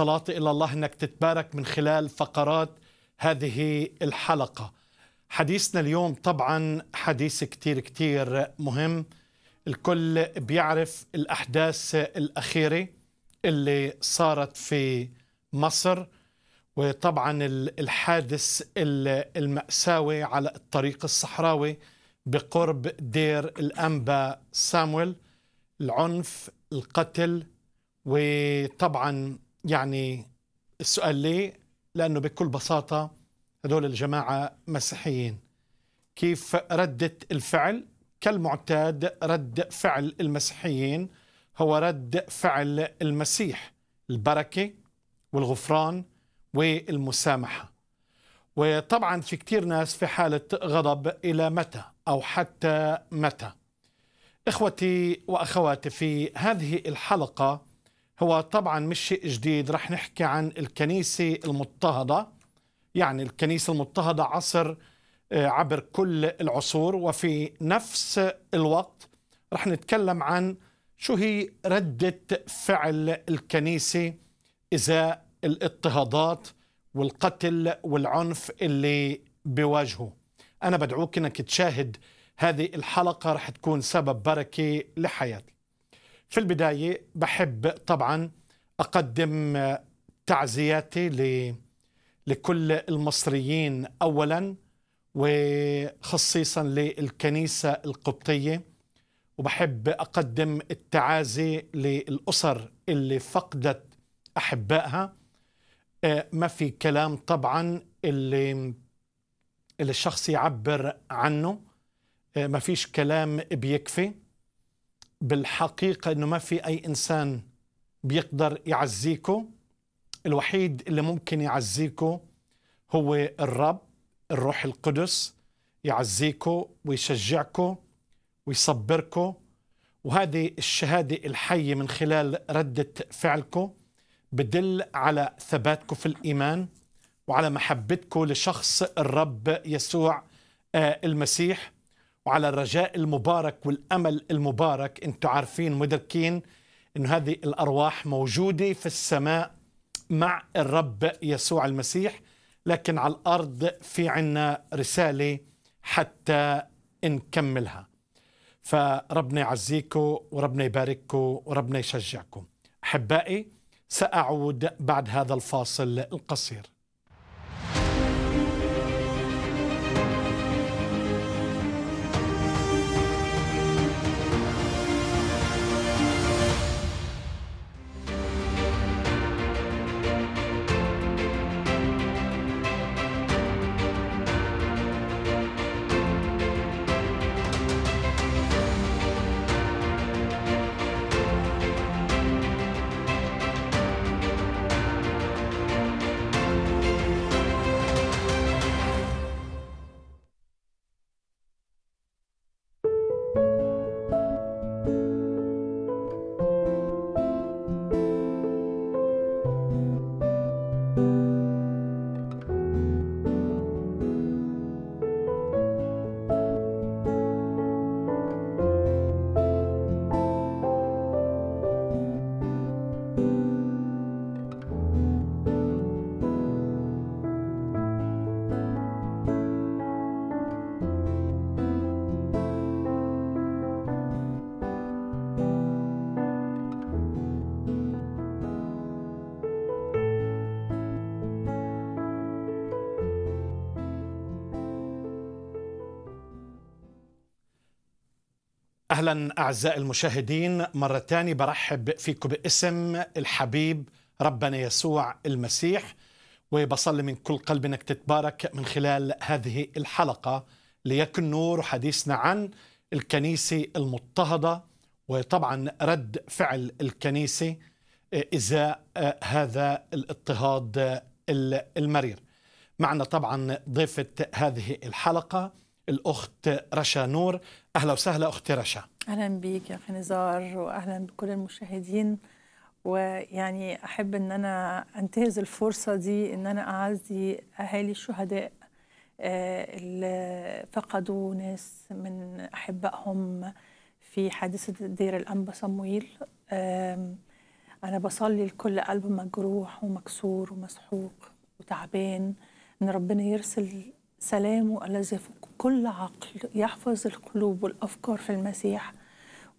الصلاة إلى الله أنك تتبارك من خلال فقرات هذه الحلقة حديثنا اليوم طبعا حديث كتير كتير مهم الكل بيعرف الأحداث الأخيرة اللي صارت في مصر وطبعا الحادث المأساوي على الطريق الصحراوي بقرب دير الأنبا سامويل العنف القتل وطبعا يعني السؤال ليه؟ لأنه بكل بساطة هدول الجماعة مسيحيين كيف ردة الفعل كالمعتاد رد فعل المسيحيين هو رد فعل المسيح البركة والغفران والمسامحة وطبعا في كثير ناس في حالة غضب إلى متى أو حتى متى إخوتي وأخواتي في هذه الحلقة هو طبعا مش شيء جديد رح نحكي عن الكنيسة المضطهدة يعني الكنيسة المضطهدة عصر آه، عبر كل العصور وفي نفس الوقت رح نتكلم عن شو هي ردة فعل الكنيسة إذا الاضطهادات والقتل والعنف اللي بيواجهه أنا بدعوك أنك تشاهد هذه الحلقة رح تكون سبب بركة لحياتك في البداية بحب طبعا أقدم تعزياتي ل... لكل المصريين أولا وخصيصا للكنيسة القبطية وبحب أقدم التعازي للأسر اللي فقدت أحبائها آه، ما في كلام طبعا اللي, اللي الشخص يعبر عنه آه، ما فيش كلام بيكفي بالحقيقة أنه ما في أي إنسان بيقدر يعزيكو الوحيد اللي ممكن يعزيكو هو الرب الروح القدس يعزيكو ويشجعكو ويصبركو وهذه الشهادة الحية من خلال ردة فعلكو بدل على ثباتكو في الإيمان وعلى محبتكو لشخص الرب يسوع آه، المسيح وعلى الرجاء المبارك والأمل المبارك أنتم عارفين مدركين أن هذه الأرواح موجودة في السماء مع الرب يسوع المسيح لكن على الأرض في عنا رسالة حتى نكملها فربنا يعزيكم وربنا يبارككم وربنا يشجعكم أحبائي سأعود بعد هذا الفاصل القصير أهلا أعزائي المشاهدين مرة ثانية برحب فيكم باسم الحبيب ربنا يسوع المسيح وبصلي من كل قلب أنك تتبارك من خلال هذه الحلقة ليكن نور حديثنا عن الكنيسة المضطهدة وطبعا رد فعل الكنيسة آه، إزاء آه، هذا الاضطهاد المرير معنا طبعا ضيفة هذه الحلقة الأخت رشا نور أهلا وسهلا أختي رشا أهلا بيك يا أخي نزار وأهلا بكل المشاهدين ويعني أحب أن أنا أنتهز الفرصة دي أن أنا أعزي أهالي الشهداء آه، اللي فقدوا ناس من أحبائهم في حادثة دير الأنبا صمويل أنا بصلي لكل قلب مجروح ومكسور ومسحوق وتعبان إن ربنا يرسل سلامه الذي كل عقل يحفظ القلوب والأفكار في المسيح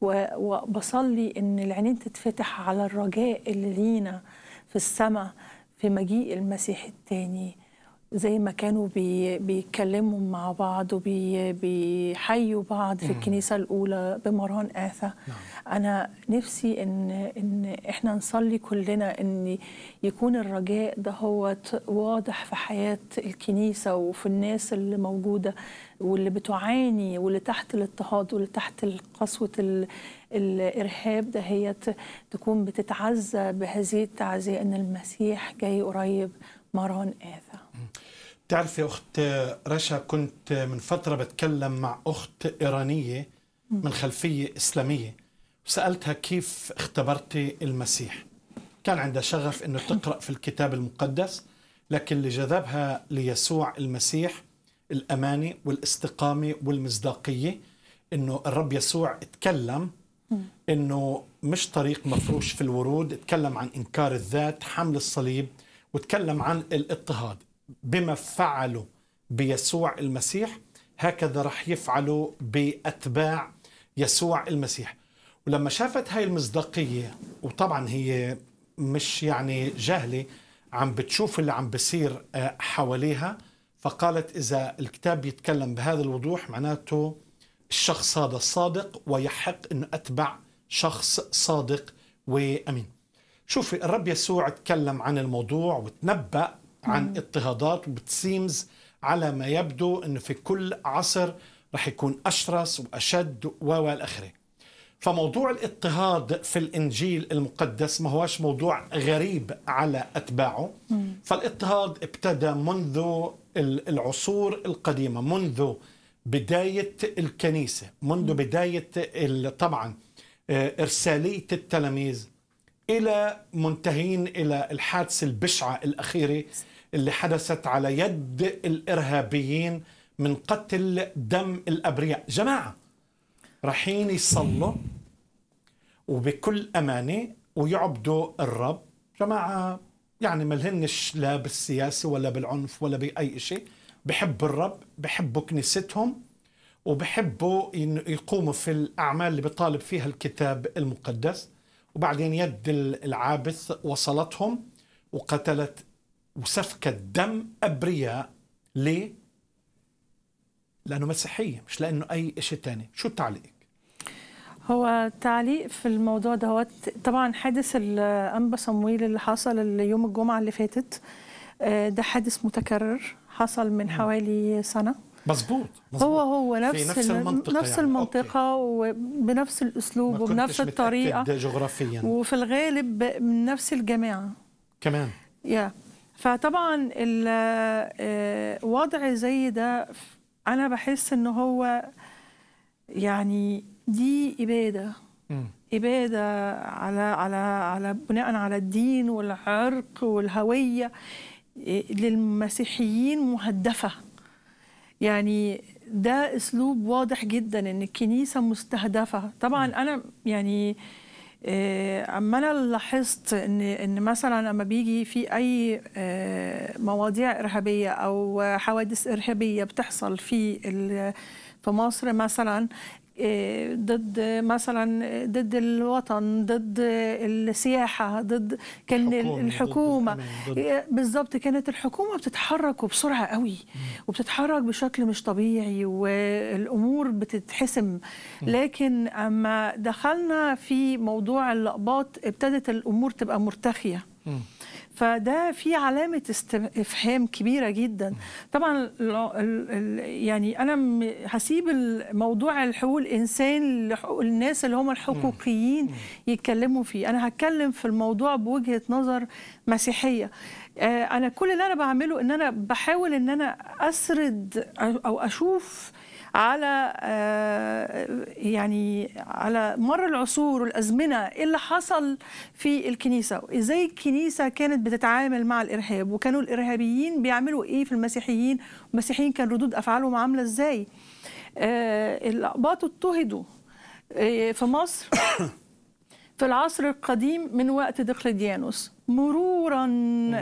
وبصلي إن العينين تتفتح على الرجاء اللي لينا في السماء في مجيء المسيح التاني زي ما كانوا بي بيتكلموا مع بعض وبيحيوا بعض في الكنيسة الأولى بمران آثا نعم. أنا نفسي إن, إن إحنا نصلي كلنا إن يكون الرجاء ده هو واضح في حياة الكنيسة وفي الناس اللي موجودة واللي بتعاني واللي تحت الاضطهاد واللي تحت قسوة الإرهاب دهيت تكون بتتعزى بهذه التعزية إن المسيح جاي قريب مران آثا بتعرفي اخت رشا كنت من فتره بتكلم مع اخت ايرانيه من خلفيه اسلاميه وسالتها كيف اختبرتي المسيح كان عندها شغف انه تقرا في الكتاب المقدس لكن اللي جذبها ليسوع المسيح الامانه والاستقامه والمصداقيه انه الرب يسوع تكلم انه مش طريق مفروش في الورود تكلم عن انكار الذات حمل الصليب وتكلم عن الاضطهاد بما فعلوا بيسوع المسيح هكذا رح يفعلوا بأتباع يسوع المسيح ولما شافت هاي المصداقية وطبعا هي مش يعني جاهلة عم بتشوف اللي عم بصير آه، حواليها فقالت إذا الكتاب يتكلم بهذا الوضوح معناته الشخص هذا صادق ويحق أن أتبع شخص صادق وأمين شوفي الرب يسوع تكلم عن الموضوع وتنبأ عن اضطهادات وبتسيمز على ما يبدو انه في كل عصر رح يكون اشرس واشد والى اخره فموضوع الاضطهاد في الانجيل المقدس ما هوش موضوع غريب على اتباعه فالاضطهاد ابتدى منذ العصور القديمه منذ بدايه الكنيسه منذ بدايه طبعا آه، ارساليه التلاميذ الى منتهين الى الحادثه البشعه الاخيره اللي حدثت على يد الارهابيين من قتل دم الابرياء جماعه رايحين يصلوا وبكل امانه ويعبدوا الرب جماعه يعني ما لهنش لا بالسياسه ولا بالعنف ولا باي شيء بحبوا الرب بحبوا كنيستهم وبحبوا يقوموا في الاعمال اللي بيطالب فيها الكتاب المقدس وبعدين يد العابث وصلتهم وقتلت وسفكة دم أبرياء ليه؟ لأنه مسيحية مش لأنه أي شيء ثاني، شو تعليقك؟ هو تعليق في الموضوع ده طبعا حادث الأنبا صمويل اللي حصل يوم الجمعة اللي فاتت آه، ده حادث متكرر حصل من حوالي سنة مظبوط هو هو نفس, نفس المنطقة نفس يعني. المنطقة وبنفس الأسلوب وبنفس الطريقة جغرافيا وفي الغالب من نفس الجماعة كمان يا yeah. فطبعا الوضع آه، زي ده انا بحس ان هو يعني دي اباده اباده على على على بناء على الدين والعرق والهويه آه، للمسيحيين مهدفه يعني ده اسلوب واضح جدا ان الكنيسه مستهدفه طبعا انا يعني آه آه، عمالة لاحظت ان ان مثلا لما بيجي في اي آه، مواضيع ارهابيه او حوادث ارهابيه بتحصل في في مصر مثلا ضد مثلا ضد الوطن ضد السياحة ضد كان الحكومة إيه، بالظبط كانت الحكومة بتتحرك وبسرعة قوي وبتتحرك بشكل مش طبيعي والأمور بتتحسم لكن أما دخلنا في موضوع اللقباط ابتدت الأمور تبقى مرتخية فده في علامه استفهام كبيره جدا طبعا يعني انا هسيب موضوع الحقوق الانسان لحقوق الناس اللي هم الحقوقيين يتكلموا فيه انا هتكلم في الموضوع بوجهه نظر مسيحيه آه، انا كل اللي انا بعمله ان انا بحاول ان انا اسرد او اشوف على آه، يعني على مر العصور والازمنه إيه اللي حصل في الكنيسه ازاي الكنيسه كانت بتتعامل مع الارهاب وكانوا الارهابيين بيعملوا ايه في المسيحيين المسيحيين كان ردود افعالهم عامله ازاي آه، الاقباط اضطهدوا آه، في مصر في العصر القديم من وقت دقلديانوس مرورا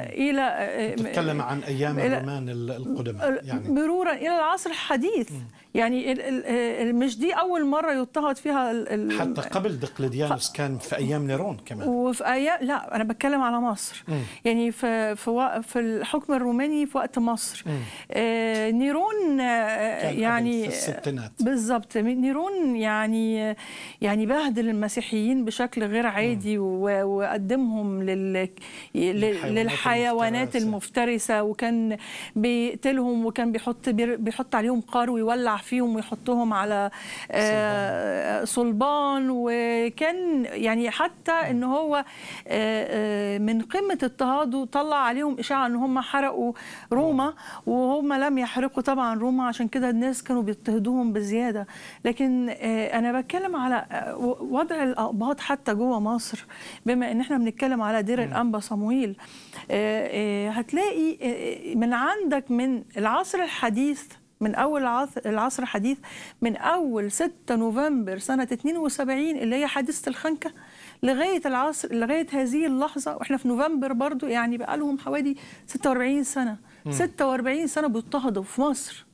الى تتكلم عن ايام الرومان القدماء يعني مرورا الى العصر الحديث يعني مش دي اول مره يضطهد فيها ال حتى قبل دقلديانوس كان في ايام نيرون كمان وفي ايام لا انا بتكلم على مصر م. يعني في في في الحكم الروماني في وقت مصر آه نيرون آه، كان يعني في الستينات بالظبط نيرون يعني يعني بهدل المسيحيين بشكل غير عادي وقدمهم لل للحيوانات المفترسه وكان بيقتلهم وكان بيحط بيحط عليهم قار ويولع فيهم ويحطهم على آه، صلبان. وكان يعني حتى ان هو آه، آه، من قمه اضطهاده طلع عليهم اشاعه ان هم حرقوا روما وهم لم يحرقوا طبعا روما عشان كده الناس كانوا بيضطهدوهم بزياده لكن انا بتكلم على وضع الاقباط حتى جوه مصر بما ان احنا بنتكلم على دير الانبا صمويل هتلاقي من عندك من العصر الحديث من أول العصر الحديث من أول 6 نوفمبر سنة 72 اللي هي حادثة الخنكة لغاية العصر لغاية هذه اللحظة وإحنا في نوفمبر برضو يعني بقى لهم حوالي 46 سنة م. 46 سنة بيضطهدوا في مصر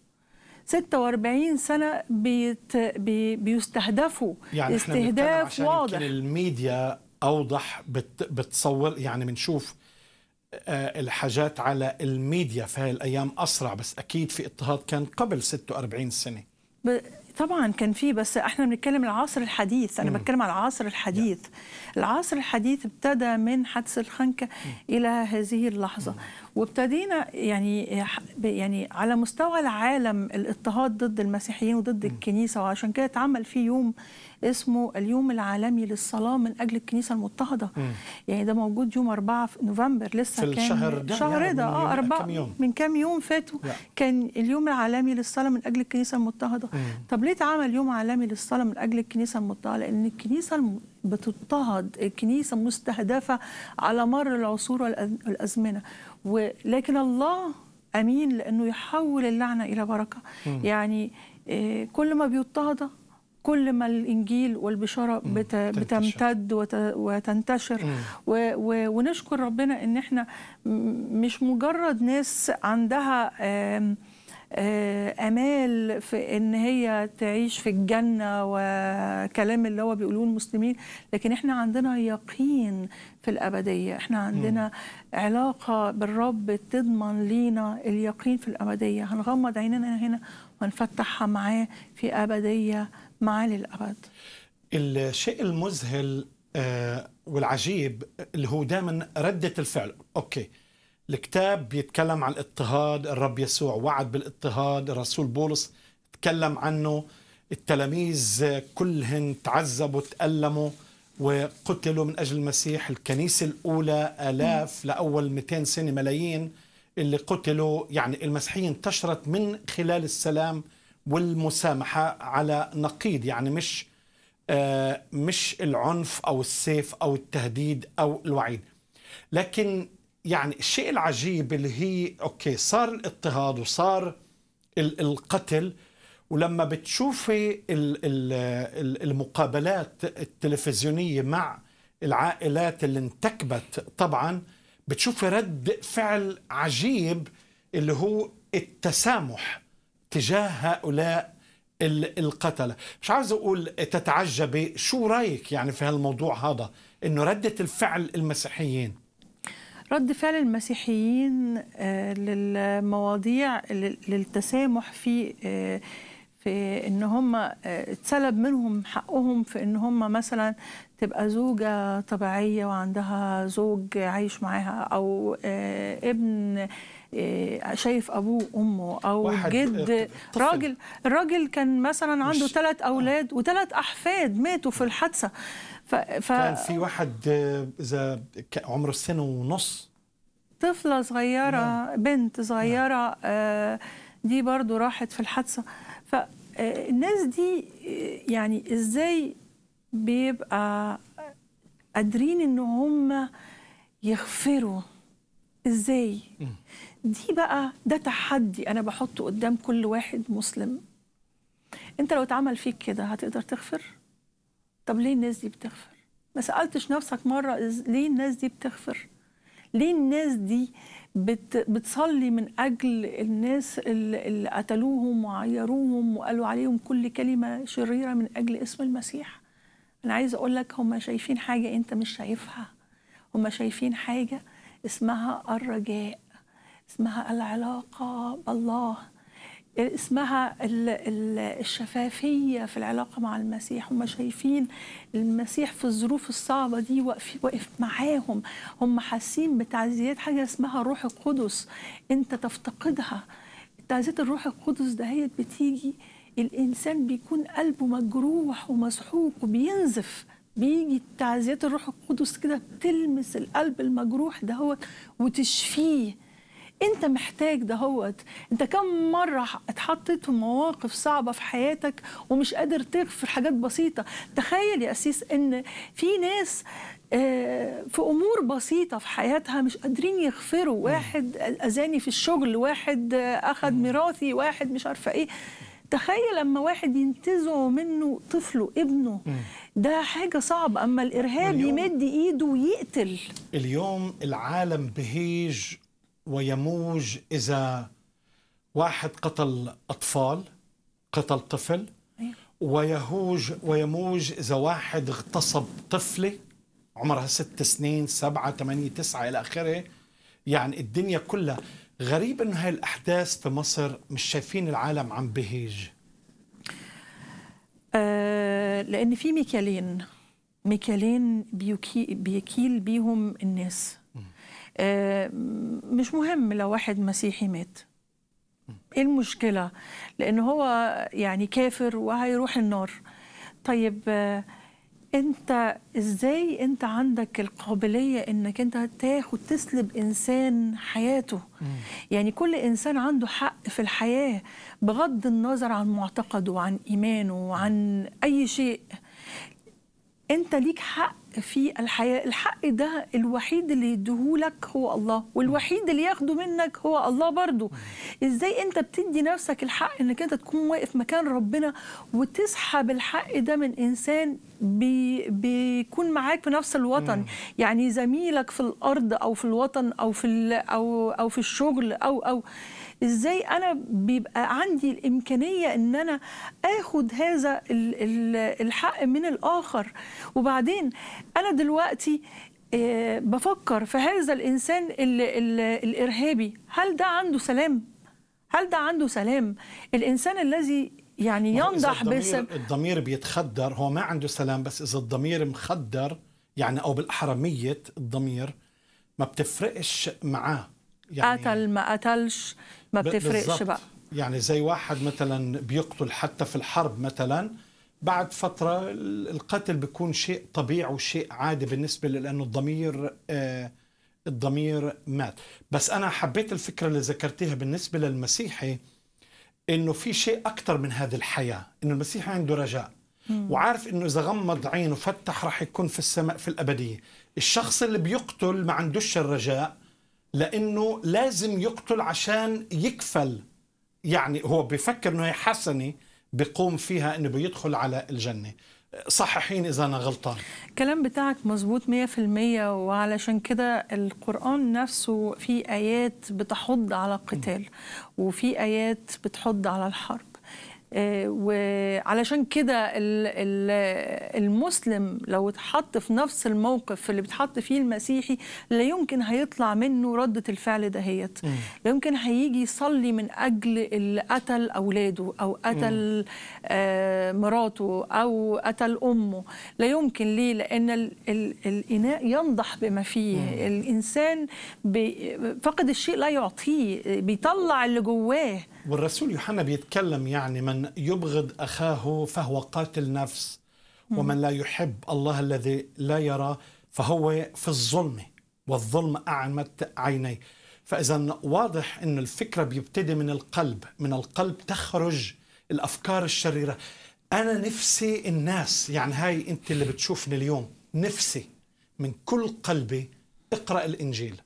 46 سنه بيت بي بيستهدفوا يعني استهداف احنا واضح يعني الميديا اوضح بتصور يعني بنشوف آه، الحاجات على الميديا في هاي الايام اسرع بس اكيد في اضطهاد كان قبل 46 سنه ب... طبعا كان في بس احنا بنتكلم العصر الحديث انا بتكلم على العصر الحديث العصر الحديث ابتدى من حدث الخنكه الى هذه اللحظه وابتدينا يعني يعني على مستوى العالم الاضطهاد ضد المسيحيين وضد الكنيسه وعشان كده اتعمل في يوم اسمه اليوم العالمي للصلاه من اجل الكنيسه المضطهده مم. يعني ده موجود يوم 4 في نوفمبر لسه في كان الشهر ده الشهر يعني ده اه أربعة من كام يوم فاتوا كان اليوم العالمي للصلاه من اجل الكنيسه المضطهده مم. طب ليه اتعمل يوم عالمي للصلاه من اجل الكنيسه المضطهده لان الكنيسه الم... بتضطهد الكنيسه مستهدفه على مر العصور والازمنه ولكن الله امين لانه يحول اللعنه الى بركه مم. يعني آه، كل ما بيضطهد كل ما الانجيل والبشاره بت... بتمتد وت... وتنتشر و... و... ونشكر ربنا ان احنا مش مجرد ناس عندها آم... آه، امال في ان هي تعيش في الجنه وكلام اللي هو بيقولوه المسلمين لكن احنا عندنا يقين في الابديه احنا عندنا م. علاقه بالرب تضمن لينا اليقين في الابديه هنغمض عيننا هنا ونفتحها معاه في ابديه معاه للابد الشيء المذهل آه، والعجيب اللي هو دائما رده الفعل اوكي الكتاب بيتكلم عن الاضطهاد الرب يسوع وعد بالاضطهاد الرسول بولس تكلم عنه التلاميذ كلهم تعذبوا تألموا وقتلوا من أجل المسيح الكنيسة الأولى آلاف لأول 200 سنة ملايين اللي قتلوا يعني المسيحية انتشرت من خلال السلام والمسامحة على نقيض يعني مش آه مش العنف أو السيف أو التهديد أو الوعيد لكن يعني الشيء العجيب اللي هي اوكي صار الاضطهاد وصار القتل ولما بتشوفي المقابلات التلفزيونيه مع العائلات اللي انتكبت طبعا بتشوفي رد فعل عجيب اللي هو التسامح تجاه هؤلاء القتلة مش عاوز أقول تتعجبي شو رأيك يعني في هالموضوع هذا إنه ردة الفعل المسيحيين رد فعل المسيحيين آه، للمواضيع للتسامح في آه، في ان هم آه، اتسلب منهم حقهم في ان هم مثلا تبقى زوجه طبيعيه وعندها زوج عايش معاها او ابن شايف ابوه وامه او جد راجل الراجل كان مثلا عنده ثلاث اولاد وثلاث احفاد ماتوا في الحادثه ف... ف... كان في واحد آه، اذا عمره سنه ونص طفله صغيره نعم. بنت نعم. صغيره نعم. دي برضو راحت في الحادثه فالناس آه، دي يعني ازاي بيبقى قادرين ان هم يغفروا ازاي دي بقى ده تحدي انا بحطه قدام كل واحد مسلم انت لو اتعمل فيك كده هتقدر تغفر طب ليه الناس دي بتغفر ما سالتش نفسك مره ليه الناس دي بتغفر ليه الناس دي بت بتصلي من اجل الناس اللي قتلوهم وعيروهم وقالوا عليهم كل كلمه شريره من اجل اسم المسيح انا عايز اقول لك هم شايفين حاجه انت مش شايفها هم شايفين حاجه اسمها الرجاء اسمها العلاقه بالله اسمها الشفافية في العلاقة مع المسيح هم شايفين المسيح في الظروف الصعبة دي واقف, واقف معاهم هم حاسين بتعزيات حاجة اسمها روح القدس انت تفتقدها تعزيات الروح القدس دهيت بتيجي الإنسان بيكون قلبه مجروح ومسحوق وبينزف بيجي تعزيات الروح القدس كده بتلمس القلب المجروح دهوت وتشفيه انت محتاج دهوت انت كم مره اتحطيت في مواقف صعبه في حياتك ومش قادر تغفر حاجات بسيطه تخيل يا اسيس ان في ناس آه، في امور بسيطه في حياتها مش قادرين يغفروا واحد اذاني في الشغل واحد اخذ ميراثي واحد مش عارفه ايه تخيل لما واحد ينتزعوا منه طفله ابنه ده حاجه صعبه اما الارهاب يمد ايده ويقتل اليوم العالم بهيج ويموج إذا واحد قتل أطفال قتل طفل أيوة. ويهوج ويموج إذا واحد اغتصب طفلة عمرها ست سنين سبعة ثمانية تسعة إلى آخره يعني الدنيا كلها غريب انه هاي الاحداث في مصر مش شايفين العالم عم بهيج آه لان في ميكالين ميكالين بيكي بيكيل بيهم الناس آه، مش مهم لو واحد مسيحي مات ايه المشكله لانه هو يعني كافر وهيروح النار طيب آه، انت ازاي انت عندك القابليه انك انت تاخد تسلب انسان حياته مم. يعني كل انسان عنده حق في الحياه بغض النظر عن معتقده وعن ايمانه وعن اي شيء انت ليك حق في الحياه الحق ده الوحيد اللي يديهولك هو الله والوحيد اللي ياخده منك هو الله برضه ازاي انت بتدي نفسك الحق انك انت تكون واقف مكان ربنا وتسحب الحق ده من انسان بي بيكون معاك في نفس الوطن يعني زميلك في الارض او في الوطن او في او او في الشغل او او ازاي انا بيبقى عندي الامكانيه ان انا اخد هذا الحق من الاخر وبعدين انا دلوقتي آه، بفكر في هذا الانسان الارهابي هل ده عنده سلام هل ده عنده سلام الانسان الذي يعني ينضح بس الضمير بيتخدر هو ما عنده سلام بس اذا الضمير مخدر يعني او بالاحرى ميت الضمير ما بتفرقش معاه يعني قتل ما قتلش ما بتفرقش بقى يعني زي واحد مثلا بيقتل حتى في الحرب مثلا بعد فترة القتل بيكون شيء طبيعي وشيء عادي بالنسبة لأنه الضمير آه الضمير مات بس أنا حبيت الفكرة اللي ذكرتيها بالنسبة للمسيحي إنه في شيء أكثر من هذه الحياة إنه المسيحي عنده رجاء مم. وعارف إنه إذا غمض عينه وفتح راح يكون في السماء في الأبدية الشخص اللي بيقتل ما عندوش الرجاء لانه لازم يقتل عشان يكفل يعني هو بفكر انه هي حسنه بقوم فيها انه بيدخل على الجنه صححين اذا انا غلطان الكلام بتاعك مظبوط 100% وعلشان كده القران نفسه في ايات بتحض على القتال وفي ايات بتحض على الحرب آه، وعلشان كده المسلم لو اتحط في نفس الموقف اللي بيتحط فيه المسيحي لا يمكن هيطلع منه ردة الفعل دهيت لا يمكن هيجي يصلي من أجل اللي قتل أولاده أو قتل آه، مراته أو قتل أمه لا يمكن ليه لأن الإناء ينضح بما فيه الإنسان فقد الشيء لا يعطيه بيطلع اللي جواه والرسول يوحنا بيتكلم يعني من يبغض اخاه فهو قاتل نفس ومن لا يحب الله الذي لا يرى فهو في الظلم والظلم اعمت عينيه فاذا واضح ان الفكره بيبتدي من القلب من القلب تخرج الافكار الشريره انا نفسي الناس يعني هاي انت اللي بتشوفني اليوم نفسي من كل قلبي اقرا الانجيل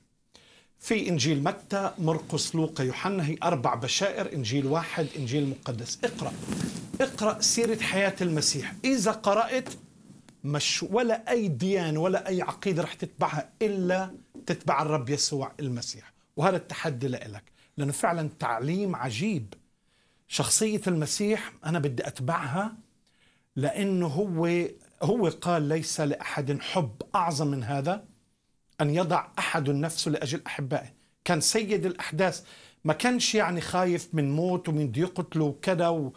في إنجيل متى مرقس لوقا يوحنا هي أربع بشائر إنجيل واحد إنجيل مقدس اقرأ اقرأ سيرة حياة المسيح إذا قرأت مش ولا أي ديانة ولا أي عقيدة رح تتبعها إلا تتبع الرب يسوع المسيح وهذا التحدي لإلك لأنه فعلا تعليم عجيب شخصية المسيح أنا بدي أتبعها لأنه هو هو قال ليس لأحد حب أعظم من هذا أن يضع أحد نفسه لأجل أحبائه كان سيد الأحداث ما كانش يعني خايف من موت ومن بده يقتله وكذا و...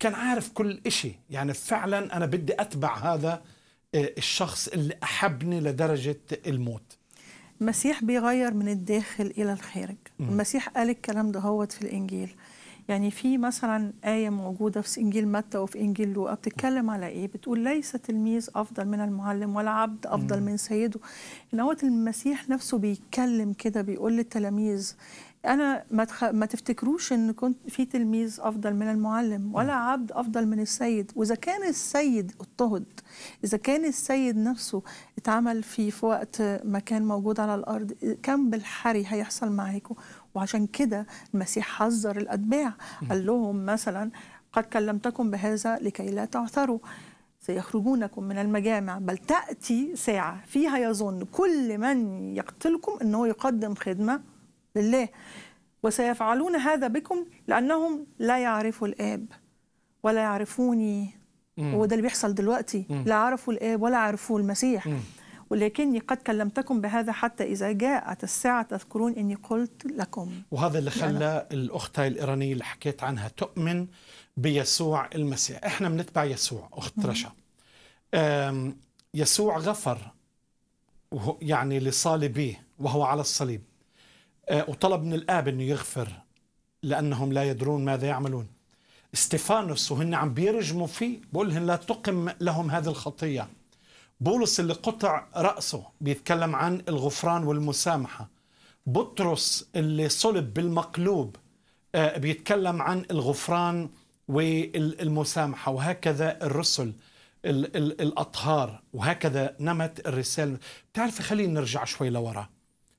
كان عارف كل شيء يعني فعلا أنا بدي أتبع هذا الشخص اللي أحبني لدرجة الموت المسيح بيغير من الداخل إلى الخارج المسيح قال الكلام ده هوت في الإنجيل يعني في مثلا آية موجودة في إنجيل متى وفي إنجيل لوقا بتتكلم على إيه؟ بتقول ليس تلميذ أفضل من المعلم ولا عبد أفضل من سيده. إن هو المسيح نفسه بيتكلم كده بيقول للتلاميذ انا ما تخ... ما تفتكروش ان كنت في تلميذ افضل من المعلم ولا عبد افضل من السيد واذا كان السيد اضطهد اذا كان السيد نفسه اتعمل في في وقت ما كان موجود على الارض كم بالحري هيحصل معاكم وعشان كده المسيح حذر الأتباع قال لهم مثلا قد كلمتكم بهذا لكي لا تعثروا سيخرجونكم من المجامع بل تأتي ساعة فيها يظن كل من يقتلكم أنه يقدم خدمة لله وسيفعلون هذا بكم لأنهم لا يعرفوا الآب ولا يعرفوني هو ده اللي بيحصل دلوقتي لا عرفوا الآب ولا عرفوا المسيح ولكني قد كلمتكم بهذا حتى إذا جاءت الساعة تذكرون إني قلت لكم وهذا اللي خلى الأخت الإيرانية اللي حكيت عنها تؤمن بيسوع المسيح إحنا بنتبع يسوع أخت رشا يسوع غفر يعني لصالبيه وهو على الصليب آه، وطلب من الآب أنه يغفر لأنهم لا يدرون ماذا يعملون استفانوس وهن عم بيرجموا فيه بقول لهم لا تقم لهم هذه الخطية بولس اللي قطع رأسه بيتكلم عن الغفران والمسامحة بطرس اللي صلب بالمقلوب آه، بيتكلم عن الغفران والمسامحة وهكذا الرسل الـ الـ الأطهار وهكذا نمت الرسالة تعرف خلينا نرجع شوي لورا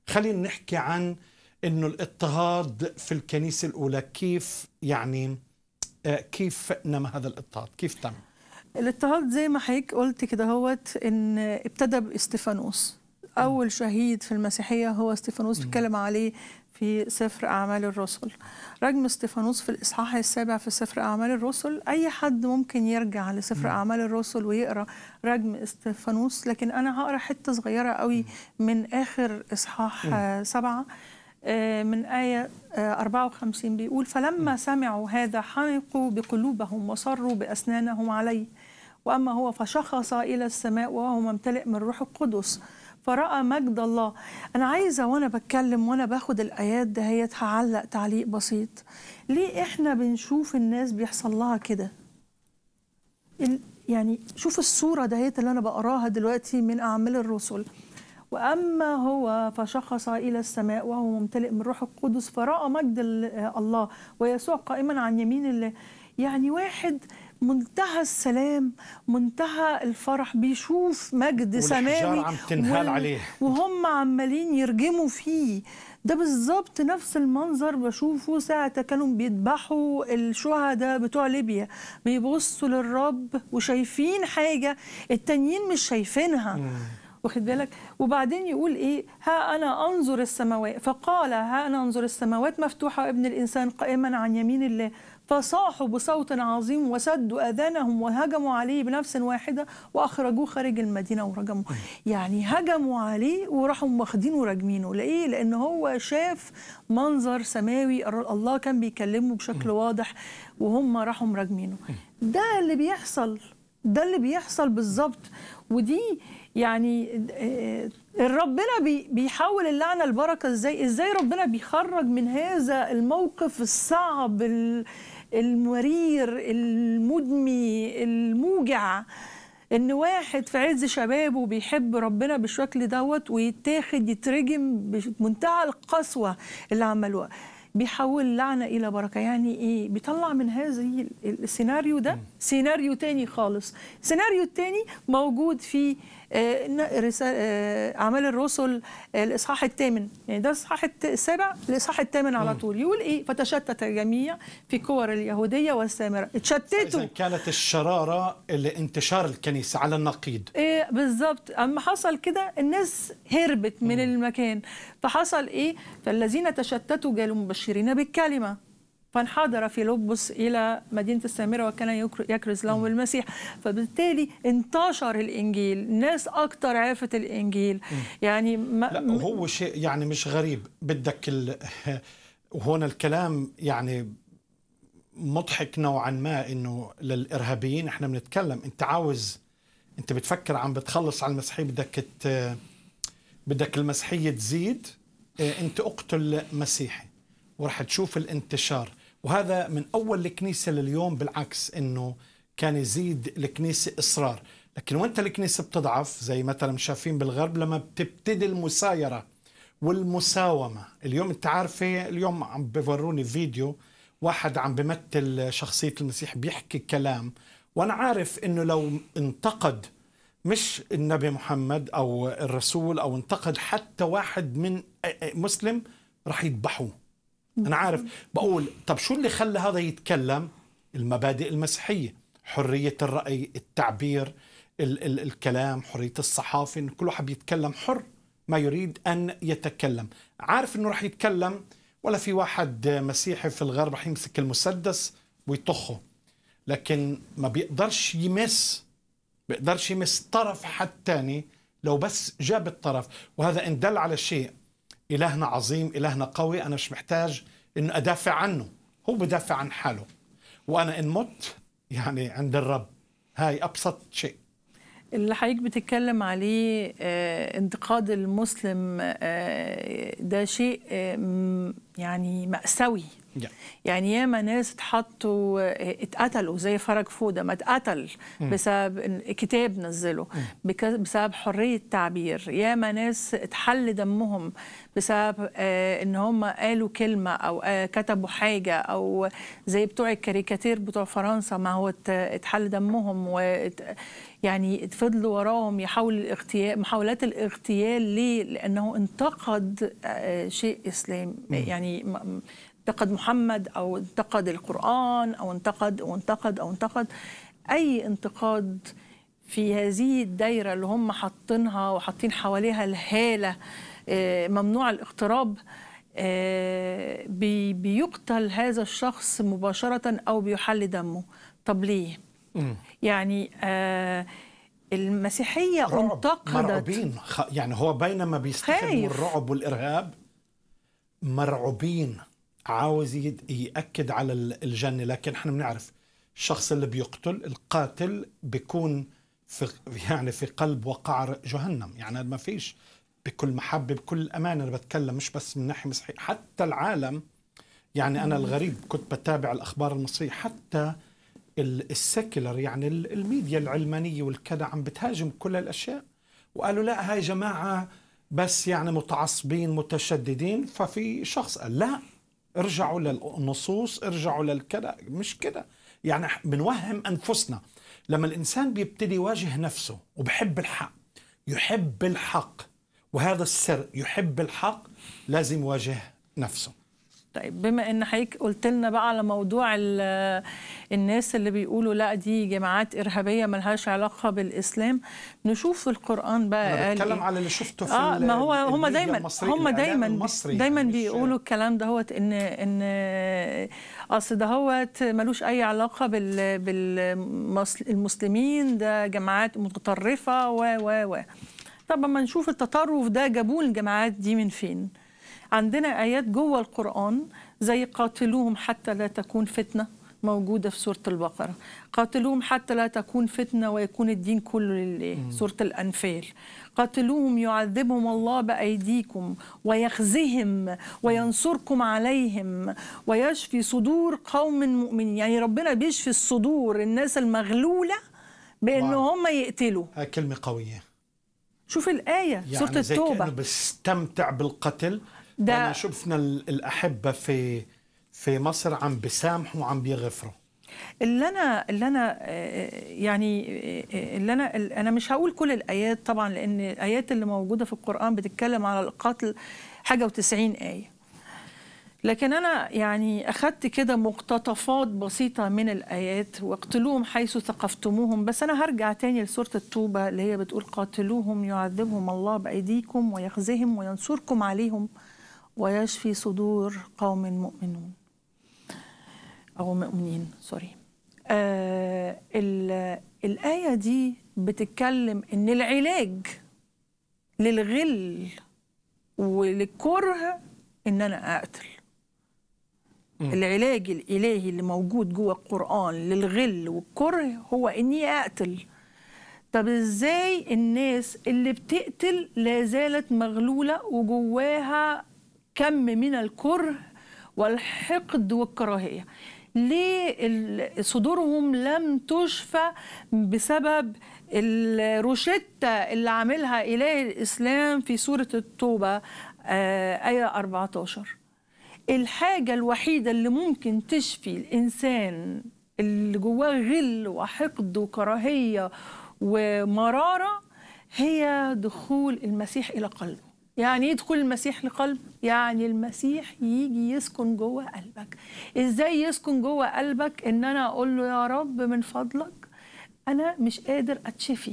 خلينا نحكي عن أنه الاضطهاد في الكنيسة الأولى كيف يعني آه، كيف نما هذا الاضطهاد كيف تم الاضطهاد زي ما حضرتك قلت كده هوت ان ابتدى باستيفانوس اول شهيد في المسيحيه هو استيفانوس بيتكلم عليه في سفر اعمال الرسل رجم استيفانوس في الاصحاح السابع في سفر اعمال الرسل اي حد ممكن يرجع لسفر اعمال الرسل ويقرا رجم استيفانوس لكن انا هقرا حته صغيره قوي من اخر اصحاح سبعه آه، من آية 54 آه، بيقول فلما سمعوا هذا حنقوا بقلوبهم وصروا بأسنانهم عليه وأما هو فشخص إلى السماء وهو ممتلئ من الروح القدس فرأى مجد الله أنا عايزة وأنا بتكلم وأنا باخد الآيات دهيت هعلق تعليق بسيط ليه إحنا بنشوف الناس بيحصل لها كده يعني شوف الصورة دهيت اللي أنا بقراها دلوقتي من أعمال الرسل وأما هو فشخص إلى السماء وهو ممتلئ من روح القدس فرأى مجد الله ويسوع قائما عن يمين الله يعني واحد منتهى السلام منتهى الفرح بيشوف مجد سماوي عم تنهال وال... عليه وهم عمالين يرجموا فيه ده بالظبط نفس المنظر بشوفه ساعة كانوا بيذبحوا الشهداء بتوع ليبيا بيبصوا للرب وشايفين حاجة التانيين مش شايفينها واخد بالك وبعدين يقول ايه ها انا انظر السماوات فقال ها انا انظر السماوات مفتوحه وابن الانسان قائما عن يمين الله فصاحوا بصوت عظيم وسدوا اذانهم وهجموا عليه بنفس واحده واخرجوه خارج المدينه ورجموا يعني هجموا عليه وراحوا واخدينه وراجمينه ليه لان هو شاف منظر سماوي الله كان بيكلمه بشكل واضح وهم راحوا مراجمينه ده اللي بيحصل ده اللي بيحصل بالظبط ودي يعني آه، ربنا بيحول اللعنه البركه ازاي ازاي ربنا بيخرج من هذا الموقف الصعب المرير المدمي الموجع ان واحد في عز شبابه بيحب ربنا بالشكل دوت ويتاخد يترجم بمنتهى القسوه اللي عملوها بيحول اللعنة الى بركه يعني ايه بيطلع من هذا السيناريو ده سيناريو تاني خالص السيناريو التاني موجود في آه، آه، أعمال الرسل آه، الإصحاح الثامن يعني ده الإصحاح السابع الإصحاح الثامن على طول يقول إيه فتشتت الجميع في كور اليهودية والسامرة اتشتتوا كانت الشرارة لانتشار الكنيسة على النقيض إيه بالظبط أما حصل كده الناس هربت من المكان فحصل إيه فالذين تشتتوا جالوا مبشرين بالكلمة فانحدر فيلبس إلى مدينة السامرة وكان يكرز لهم المسيح فبالتالي انتشر الإنجيل الناس اكثر عرفت الإنجيل يعني ما لا هو شيء يعني مش غريب بدك ال... هون الكلام يعني مضحك نوعا ما انه للارهابيين احنا بنتكلم انت عاوز انت بتفكر عم بتخلص على المسيحيه بدك ت... بدك المسيحيه تزيد إيه، انت اقتل مسيحي وراح تشوف الانتشار وهذا من أول الكنيسة لليوم بالعكس أنه كان يزيد الكنيسة إصرار لكن وانت الكنيسة بتضعف زي مثلا شايفين بالغرب لما بتبتدي المسايرة والمساومة اليوم انت عارفة اليوم عم بوروني فيديو واحد عم بمثل شخصية المسيح بيحكي كلام وانا عارف انه لو انتقد مش النبي محمد او الرسول او انتقد حتى واحد من مسلم رح يذبحوه أنا عارف بقول طب شو اللي خلى هذا يتكلم المبادئ المسيحية حرية الرأي التعبير ال- ال- الكلام حرية الصحافة إن كل واحد يتكلم حر ما يريد أن يتكلم عارف إنه راح يتكلم ولا في واحد مسيحي في الغرب راح يمسك المسدس ويطخه لكن ما بيقدرش يمس بيقدرش يمس طرف حد تاني لو بس جاب الطرف وهذا إن دل على شيء إلهنا عظيم إلهنا قوي أنا مش محتاج أن أدافع عنه هو بدافع عن حاله وأنا إن مت يعني عند الرب هاي أبسط شيء اللي حضرتك بتتكلم عليه آه، انتقاد المسلم آه، ده شيء آه، يعني مأساوي yeah. يعني ياما ناس اتحطوا اتقتلوا زي فرج فوده ما اتقتل mm. بسبب كتاب نزله mm. بسبب حريه تعبير ياما ناس اتحل دمهم بسبب آه ان هم قالوا كلمه او آه كتبوا حاجه او زي بتوع الكاريكاتير بتوع فرنسا ما هو اتحل دمهم و يعني فضلوا وراهم يحاول الاغتيال محاولات الاغتيال ليه؟ لانه انتقد آه شيء اسلامي يعني انتقد محمد او انتقد القران او انتقد او انتقد او انتقد اي انتقاد في هذه الدايره اللي هم حاطينها وحاطين حواليها الهاله آه، ممنوع الاقتراب آه، بيقتل هذا الشخص مباشره او بيحل دمه طب ليه يعني آه، المسيحية رعب انتقدت مرعوبين يعني هو بينما بيستخدم الرعب والإرهاب مرعوبين عاوز ياكد على الجنه لكن احنا بنعرف الشخص اللي بيقتل القاتل بيكون في يعني في قلب وقعر جهنم يعني ما فيش بكل محبه بكل امانه انا بتكلم مش بس من ناحيه مسيحيه حتى العالم يعني انا الغريب كنت بتابع الاخبار المصريه حتى السكيلر يعني الميديا العلمانيه والكذا عم بتهاجم كل الاشياء وقالوا لا هاي جماعه بس يعني متعصبين متشددين ففي شخص قال لا ارجعوا للنصوص ارجعوا للكذا مش كده يعني بنوهم انفسنا لما الانسان بيبتدي يواجه نفسه وبحب الحق يحب الحق وهذا السر يحب الحق لازم يواجه نفسه طيب بما ان حضرتك قلت لنا بقى على موضوع الناس اللي بيقولوا لا دي جماعات ارهابيه ملهاش علاقه بالاسلام نشوف القران بقى أنا بتكلم إيه؟ على اللي شفته في اه ما هو هم دايما هم دايما دايما يعني. بيقولوا الكلام دهوت ان ان اصل دهوت ملوش اي علاقه بال بالمسلمين ده جماعات متطرفه و و و طب ما نشوف التطرف ده جابوه الجماعات دي من فين؟ عندنا آيات جوه القرآن زي قاتلوهم حتى لا تكون فتنة موجودة في سورة البقرة قاتلوهم حتى لا تكون فتنة ويكون الدين كله لله سورة الأنفال قاتلوهم يعذبهم الله بأيديكم ويخزهم وينصركم عليهم ويشفي صدور قوم مؤمنين يعني ربنا بيشفي الصدور الناس المغلولة بأن هم يقتلوا كلمة قوية شوف الآية يعني سورة التوبة يعني بستمتع بالقتل ده أنا شفنا الأحبة في في مصر عم بيسامحوا وعم بيغفروا اللي انا اللي انا آه، يعني آه، آه، اللي انا انا مش هقول كل الايات طبعا لان الايات اللي موجوده في القران بتتكلم على القتل حاجه و90 ايه لكن انا يعني اخذت كده مقتطفات بسيطه من الايات واقتلوهم حيث ثقفتموهم بس انا هرجع تاني لسوره التوبه اللي هي بتقول قاتلوهم يعذبهم الله بايديكم ويخزهم وينصركم عليهم ويشفي صدور قوم مؤمنون أو مؤمنين سوري آه الآية دي بتتكلم إن العلاج للغل وللكره إن أنا أقتل العلاج الإلهي اللي موجود جوه القرآن للغل والكره هو إني أقتل طب إزاي الناس اللي بتقتل لا زالت مغلولة وجواها كم من الكره والحقد والكراهيه ليه صدورهم لم تشفى بسبب الروشتة اللي عاملها إله الإسلام في سورة التوبة آه، آية 14 الحاجة الوحيدة اللي ممكن تشفي الإنسان اللي جواه غل وحقد وكراهية ومرارة هي دخول المسيح إلى قلبه يعني يدخل إيه المسيح لقلب يعني المسيح يجي يسكن جوه قلبك ازاي يسكن جوه قلبك ان انا اقول له يا رب من فضلك انا مش قادر اتشفي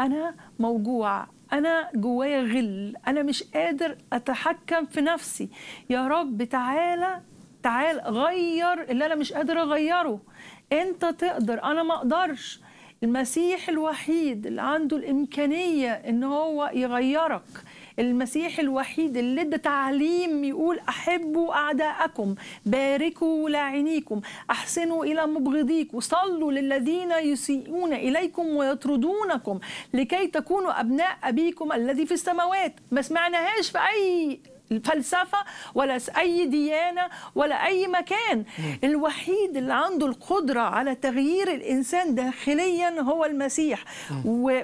انا موجوع انا جوايا غل انا مش قادر اتحكم في نفسي يا رب تعالى تعال غير اللي انا مش قادر اغيره انت تقدر انا ما اقدرش المسيح الوحيد اللي عنده الامكانيه ان هو يغيرك المسيح الوحيد اللي ادى تعليم يقول احبوا اعداءكم باركوا لاعنيكم احسنوا الى مبغضيكم صلوا للذين يسيئون اليكم ويطردونكم لكي تكونوا ابناء ابيكم الذي في السماوات ما سمعناهاش في اي الفلسفه ولا اي ديانه ولا اي مكان الوحيد اللي عنده القدره على تغيير الانسان داخليا هو المسيح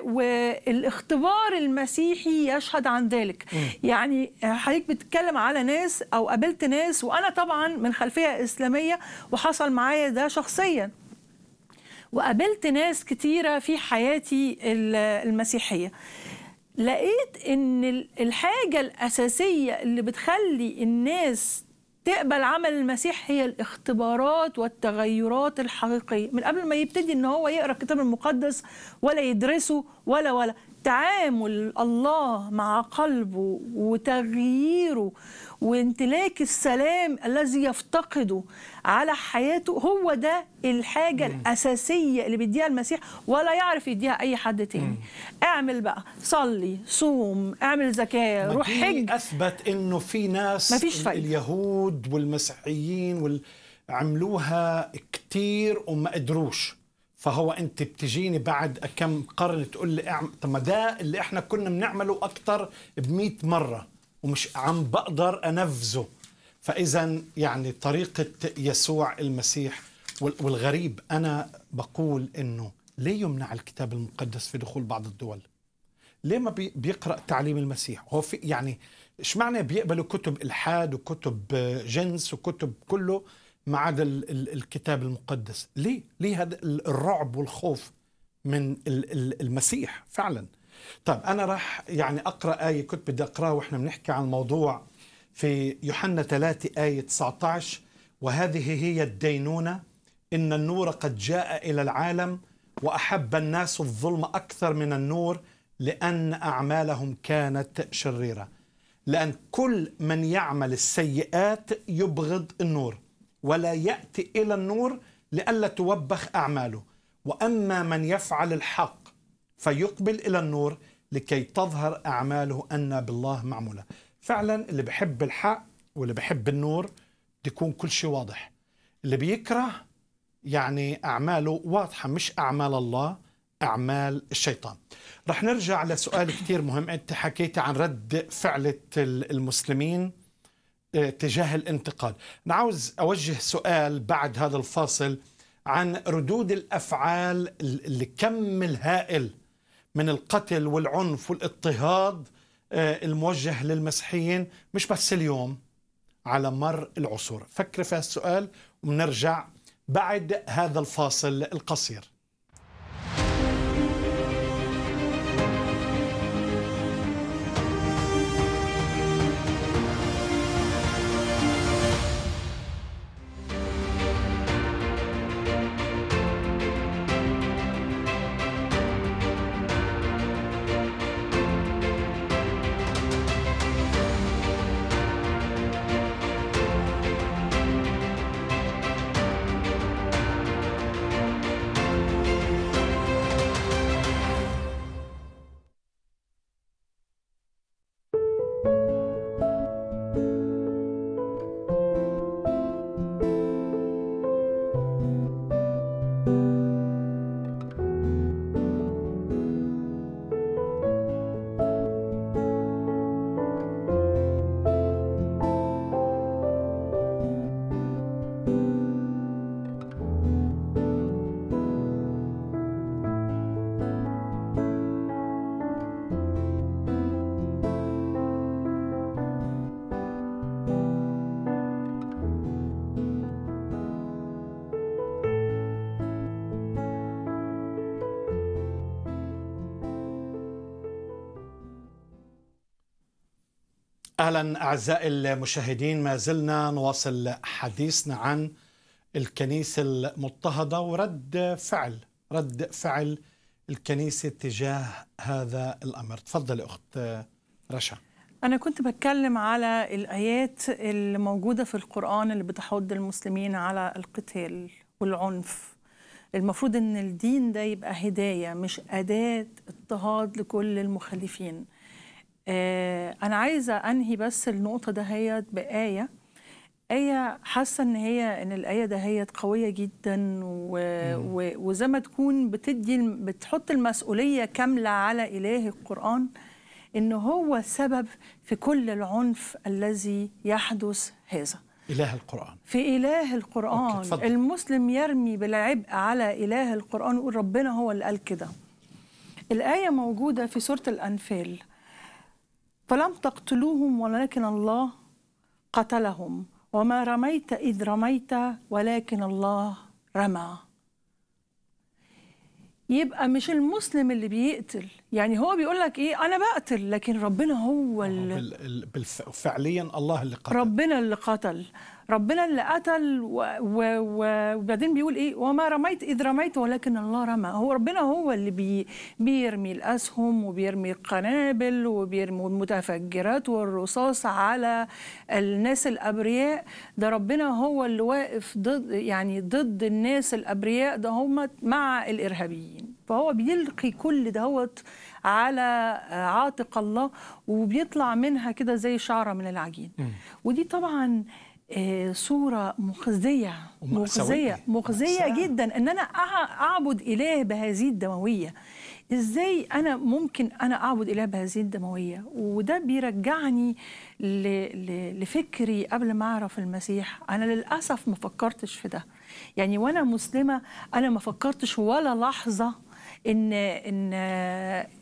والاختبار المسيحي يشهد عن ذلك يعني حضرتك بتتكلم على ناس او قابلت ناس وانا طبعا من خلفيه اسلاميه وحصل معايا ده شخصيا وقابلت ناس كتيره في حياتي المسيحيه لقيت ان الحاجه الاساسيه اللي بتخلي الناس تقبل عمل المسيح هي الاختبارات والتغيرات الحقيقيه من قبل ما يبتدي ان هو يقرا الكتاب المقدس ولا يدرسه ولا ولا تعامل الله مع قلبه وتغييره وامتلاك السلام الذي يفتقده على حياته هو ده الحاجة مم. الأساسية اللي بيديها المسيح ولا يعرف يديها أي حد تاني مم. اعمل بقى صلي صوم اعمل زكاة روح حج أثبت أنه في ناس مفيش فايدة. اليهود والمسيحيين وال... عملوها كتير وما قدروش فهو انت بتجيني بعد كم قرن تقول لي اعمل طب ما ده اللي احنا كنا بنعمله اكتر ب 100 مره ومش عم بقدر انفذه فاذا يعني طريقه يسوع المسيح والغريب انا بقول انه ليه يمنع الكتاب المقدس في دخول بعض الدول ليه ما بيقرا تعليم المسيح هو في يعني ايش معنى بيقبلوا كتب الحاد وكتب جنس وكتب كله ما عدا الكتاب المقدس ليه ليه هذا الرعب والخوف من المسيح فعلا طيب أنا راح يعني أقرأ آية كنت بدي أقرأها وإحنا بنحكي عن الموضوع في يوحنا 3 آية 19 وهذه هي الدينونة إن النور قد جاء إلى العالم وأحب الناس الظلم أكثر من النور لأن أعمالهم كانت شريرة لأن كل من يعمل السيئات يبغض النور ولا يأتي إلى النور لئلا توبخ أعماله وأما من يفعل الحق فيقبل إلى النور لكي تظهر أعماله أن بالله معمولة فعلا اللي بحب الحق واللي بحب النور بده يكون كل شيء واضح اللي بيكره يعني أعماله واضحة مش أعمال الله أعمال الشيطان رح نرجع لسؤال كثير مهم أنت حكيت عن رد فعل المسلمين آه، تجاه الانتقاد أنا عاوز أوجه سؤال بعد هذا الفاصل عن ردود الأفعال الكم الهائل من القتل والعنف والاضطهاد آه، الموجه للمسيحيين مش بس اليوم على مر العصور فكر في هالسؤال ومنرجع بعد هذا الفاصل القصير اهلا اعزائي المشاهدين ما زلنا نواصل حديثنا عن الكنيسه المضطهده ورد فعل رد فعل الكنيسه تجاه هذا الامر تفضلي اخت رشا أنا كنت بتكلم على الآيات الموجودة في القرآن اللي بتحض المسلمين على القتال والعنف المفروض إن الدين ده يبقى هداية مش أداة اضطهاد لكل المخالفين آه، أنا عايزة أنهي بس النقطة دهيت بآية آية حاسة إن هي إن الآية دهيت قوية جدا و... و... وزي ما تكون بتدي بتحط المسؤولية كاملة على إله القرآن إن هو سبب في كل العنف الذي يحدث هذا إله القرآن في إله القرآن المسلم يرمي بالعبء على إله القرآن ويقول ربنا هو اللي قال كده الآية موجودة في سورة الأنفال فلم تقتلوهم ولكن الله قتلهم وما رميت إذ رميت ولكن الله رمى يبقى مش المسلم اللي بيقتل يعني هو بيقول لك ايه انا بقتل لكن ربنا هو اللي فعليا الله اللي قتل ربنا اللي قتل ربنا اللي قتل وبعدين بيقول ايه وما رميت اذ رميت ولكن الله رمى هو ربنا هو اللي بي بيرمي الاسهم وبيرمي القنابل وبيرمي المتفجرات والرصاص على الناس الابرياء ده ربنا هو اللي واقف ضد يعني ضد الناس الابرياء ده هم مع الارهابيين فهو بيلقي كل دهوت على عاتق الله وبيطلع منها كده زي شعره من العجين ودي طبعا آه، صورة مخزية مخزية إيه. مخزية جدا أن أنا أعبد إله بهذه الدموية إزاي أنا ممكن أنا أعبد إله بهذه الدموية وده بيرجعني لفكري قبل ما أعرف المسيح أنا للأسف ما فكرتش في ده يعني وأنا مسلمة أنا ما فكرتش ولا لحظة ان ان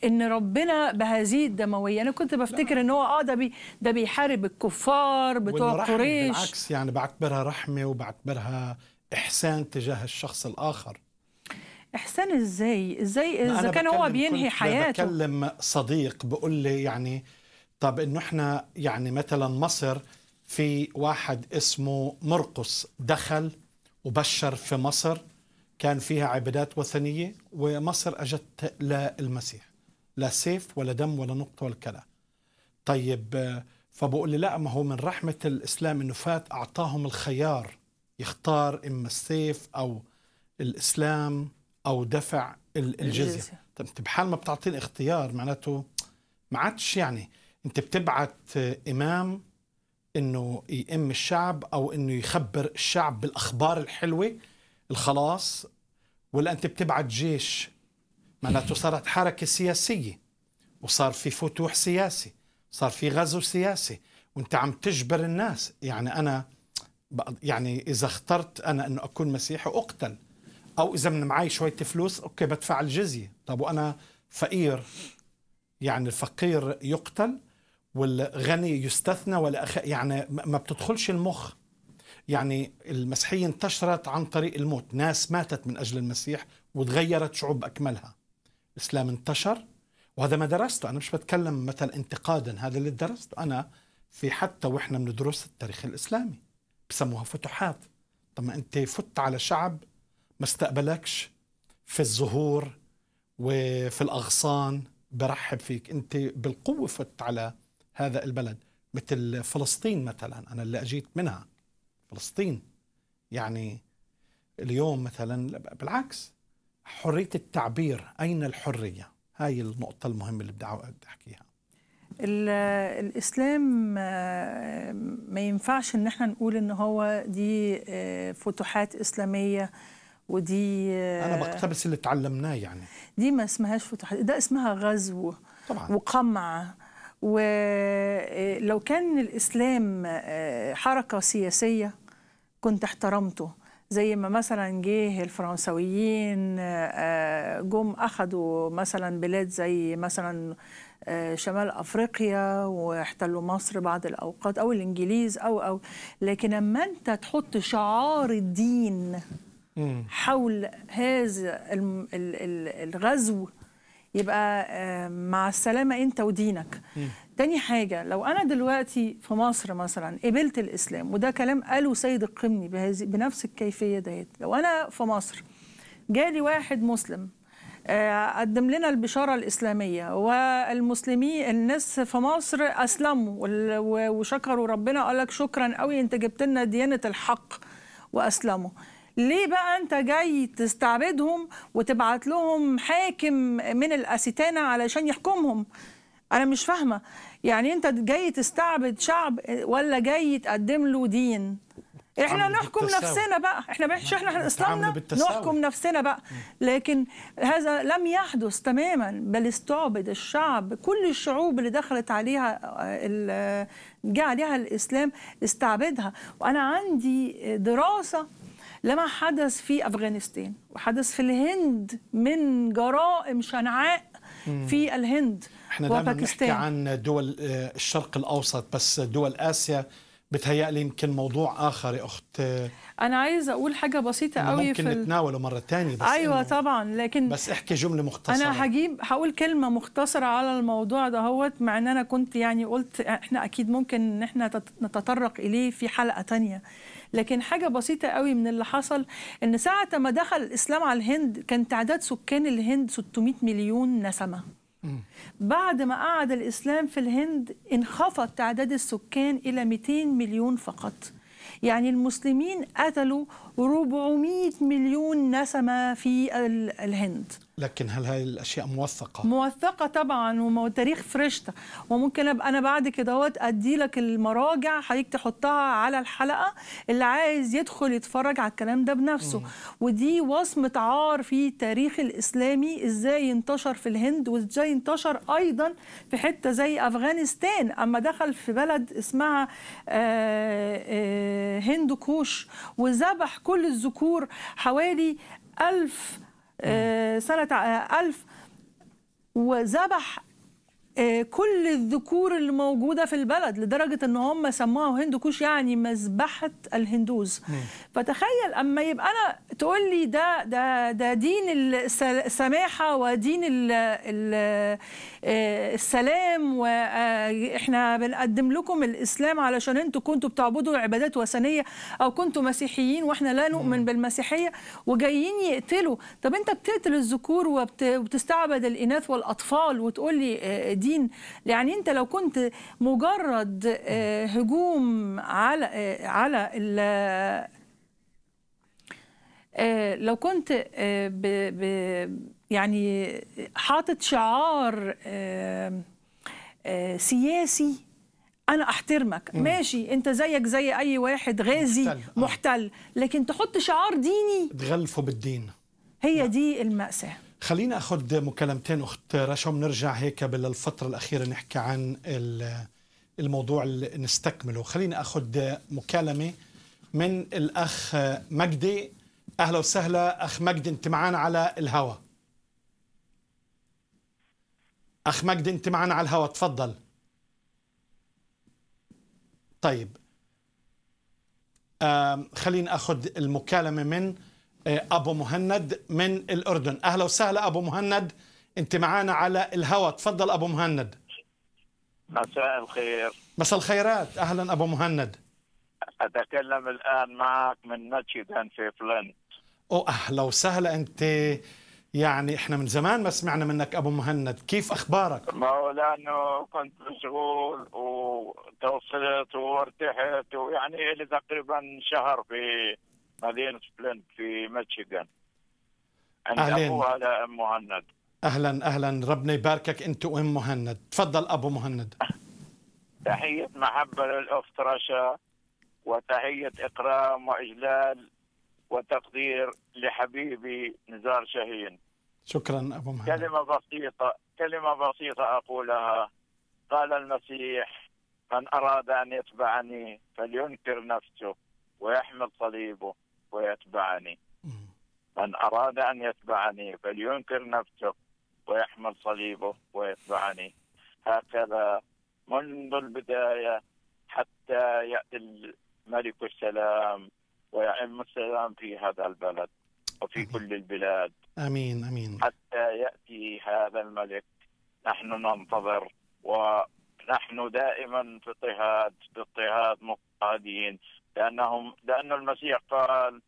ان ربنا بهذه الدمويه انا كنت بفتكر ان هو اه ده بي ده بيحارب الكفار بتوع قريش بالعكس يعني بعتبرها رحمه وبعتبرها احسان تجاه الشخص الاخر احسان ازاي ازاي اذا كان هو بينهي حياته بكلم صديق بقول لي يعني طب انه احنا يعني مثلا مصر في واحد اسمه مرقس دخل وبشر في مصر كان فيها عبادات وثنية ومصر أجت للمسيح لا سيف ولا دم ولا نقطة ولا كلا طيب فبقول لي لا ما هو من رحمة الإسلام إنه فات أعطاهم الخيار يختار إما السيف أو الإسلام أو دفع الجزية طب أنت بحال ما بتعطيني اختيار معناته ما عادش يعني أنت بتبعت إمام إنه يئم الشعب أو إنه يخبر الشعب بالأخبار الحلوة الخلاص ولا انت بتبعت جيش معناته صارت حركه سياسيه وصار في فتوح سياسي صار في غزو سياسي وانت عم تجبر الناس يعني انا يعني اذا اخترت انا انه اكون مسيحي اقتل او اذا من معي شويه فلوس اوكي بدفع الجزيه طب وانا فقير يعني الفقير يقتل والغني يستثنى ولا يعني ما بتدخلش المخ يعني المسيحية انتشرت عن طريق الموت ناس ماتت من أجل المسيح وتغيرت شعوب أكملها الإسلام انتشر وهذا ما درسته أنا مش بتكلم مثلا انتقادا هذا اللي درسته أنا في حتى وإحنا بندرس التاريخ الإسلامي بسموها فتوحات طب ما أنت فت على شعب ما استقبلكش في الزهور وفي الأغصان برحب فيك أنت بالقوة فت على هذا البلد مثل فلسطين مثلا أنا اللي أجيت منها فلسطين يعني اليوم مثلا بالعكس حرية التعبير أين الحرية هاي النقطة المهمة اللي بدي أحكيها الإسلام آه، ما ينفعش إن احنا نقول إن هو دي آه، فتوحات إسلامية ودي آه، أنا بقتبس اللي تعلمناه يعني دي ما اسمهاش فتوحات ده اسمها غزو طبعا وقمع ولو كان الإسلام حركة سياسية كنت احترمته زي ما مثلا جه الفرنسويين آه، جم اخذوا مثلا بلاد زي مثلا آه، شمال افريقيا واحتلوا مصر بعض الاوقات او الانجليز او او لكن اما انت تحط شعار الدين حول هذا الغزو يبقى آه، مع السلامه انت ودينك م. تاني حاجة لو أنا دلوقتي في مصر مثلا قبلت الإسلام وده كلام قاله سيد القمني بهذه بنفس الكيفية ديت لو أنا في مصر جالي واحد مسلم آه، قدم لنا البشارة الإسلامية والمسلمين الناس في مصر أسلموا وشكروا ربنا قال لك شكرا قوي أنت جبت لنا ديانة الحق وأسلموا ليه بقى انت جاي تستعبدهم وتبعت لهم حاكم من الاستانه علشان يحكمهم انا مش فاهمه يعني انت جاي تستعبد شعب ولا جاي تقدم له دين احنا نحكم بالتساوي. نفسنا بقى احنا مش احنا اسلامنا نحكم نفسنا بقى لكن هذا لم يحدث تماما بل استعبد الشعب كل الشعوب اللي دخلت عليها جه عليها الاسلام استعبدها وانا عندي دراسه لما حدث في أفغانستان وحدث في الهند من جرائم شنعاء في الهند احنا دايما وباكستان. احنا عن دول آه، الشرق الأوسط بس دول آسيا بتهيألي يمكن موضوع آخر يا أخت آه، أنا عايزة أقول حاجة بسيطة قوي ممكن في نتناوله مرة تانية بس أيوة طبعا لكن بس احكي جملة مختصرة أنا هجيب هقول كلمة مختصرة على الموضوع دهوت مع إن أنا كنت يعني قلت إحنا أكيد ممكن إن إحنا نتطرق إليه في حلقة تانية لكن حاجه بسيطه قوي من اللي حصل ان ساعه ما دخل الاسلام على الهند كان تعداد سكان الهند 600 مليون نسمه بعد ما قعد الاسلام في الهند انخفض تعداد السكان الى 200 مليون فقط يعني المسلمين قتلوا 400 مليون نسمه في الهند لكن هل هذه الاشياء موثقه موثقه طبعا وتاريخ فريشته وممكن ابقى انا بعد كده ادي لك المراجع حضرتك تحطها على الحلقه اللي عايز يدخل يتفرج على الكلام ده بنفسه مم. ودي وصمه عار في التاريخ الاسلامي ازاي انتشر في الهند وازاي انتشر ايضا في حته زي افغانستان اما دخل في بلد اسمها آه، آه، هند كوش وذبح كل الذكور حوالي ألف آه، سنة آه، ألف وذبح آه، كل الذكور الموجوده في البلد لدرجه ان هم سموها كوش يعني مذبحه الهندوز مم. فتخيل اما يبقى انا تقول لي ده ده ده دين السماحه ودين آه، السلام واحنا آه، بنقدم لكم الاسلام علشان انتوا كنتوا بتعبدوا عبادات وثنيه او كنتوا مسيحيين واحنا لا نؤمن مم. بالمسيحيه وجايين يقتلوا طب انت بتقتل الذكور وبتستعبد الاناث والاطفال وتقول لي دي الدين يعني انت لو كنت مجرد آه، هجوم على آه، على آه، لو كنت ب ب يعني حاطط شعار سياسي انا احترمك مم. ماشي انت زيك زي اي واحد غازي محتل, محتل. لكن تحط شعار ديني تغلفه بالدين هي لا. نعم. دي المأساه خلينا اخذ مكالمتين اخت رشا ونرجع هيك بالفتره الاخيره نحكي عن الموضوع اللي نستكمله خلينا اخذ مكالمه من الاخ مجدي اهلا وسهلا اخ مجدي انت معنا على الهوا اخ مجدي انت معنا على الهوا تفضل طيب خلينا اخذ المكالمه من آه، ابو مهند من الاردن اهلا وسهلا ابو مهند انت معنا على الهواء تفضل ابو مهند مساء الخير مساء الخيرات اهلا ابو مهند اتكلم الان معك من ناتشيغان في فلنت او اهلا وسهلا انت يعني احنا من زمان ما سمعنا منك ابو مهند كيف اخبارك ما هو لانه كنت مشغول وتوصلت وارتحت ويعني لي تقريبا شهر في مدينه فلنت في ميشيغان عند أهلين. ابوها لام مهند اهلا اهلا ربنا يباركك انت وام مهند تفضل ابو مهند تحيه محبه للاخت رشا وتحيه اكرام واجلال وتقدير لحبيبي نزار شاهين شكرا ابو مهند كلمه بسيطه كلمه بسيطه اقولها قال المسيح من اراد ان يتبعني فلينكر نفسه ويحمل صليبه ويتبعني من أراد أن يتبعني فلينكر نفسه ويحمل صليبه ويتبعني هكذا منذ البداية حتى يأتي ملك السلام ويعم السلام في هذا البلد وفي آمين. كل البلاد آمين آمين حتى يأتي هذا الملك نحن ننتظر ونحن دائما في اضطهاد في اضطهاد مضطهدين لأنهم لأن المسيح قال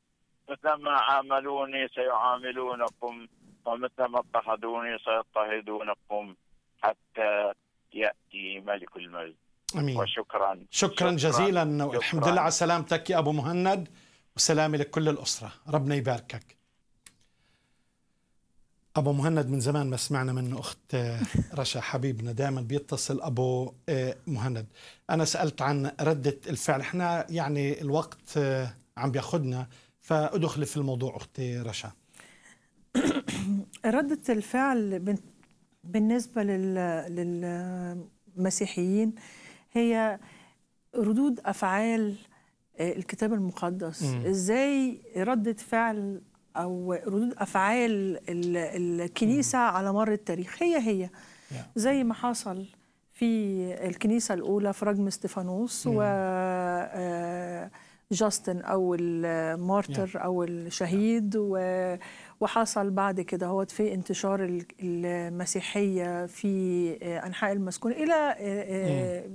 مثلما عاملوني سيعاملونكم ومثلما اضطهدوني سيضطهدونكم حتى يأتي ملك المجد أمين وشكرا شكرا, شكرا جزيلا والحمد لله على سلامتك يا أبو مهند وسلامي لكل الأسرة ربنا يباركك ابو مهند من زمان ما سمعنا منه اخت آه، رشا حبيبنا دائما بيتصل ابو آه، مهند انا سالت عن رده الفعل احنا يعني الوقت آه، عم بياخذنا فادخلي في الموضوع اختي رشا رده الفعل بالنسبه للمسيحيين هي ردود افعال الكتاب المقدس م. ازاي رده فعل او ردود افعال الكنيسه على مر التاريخ هي هي زي ما حصل في الكنيسه الاولى في رجم استيفانوس و آه، جاستن او المارتر او الشهيد وحصل بعد كده هو في انتشار المسيحيه في انحاء المسكون الى آه، آه،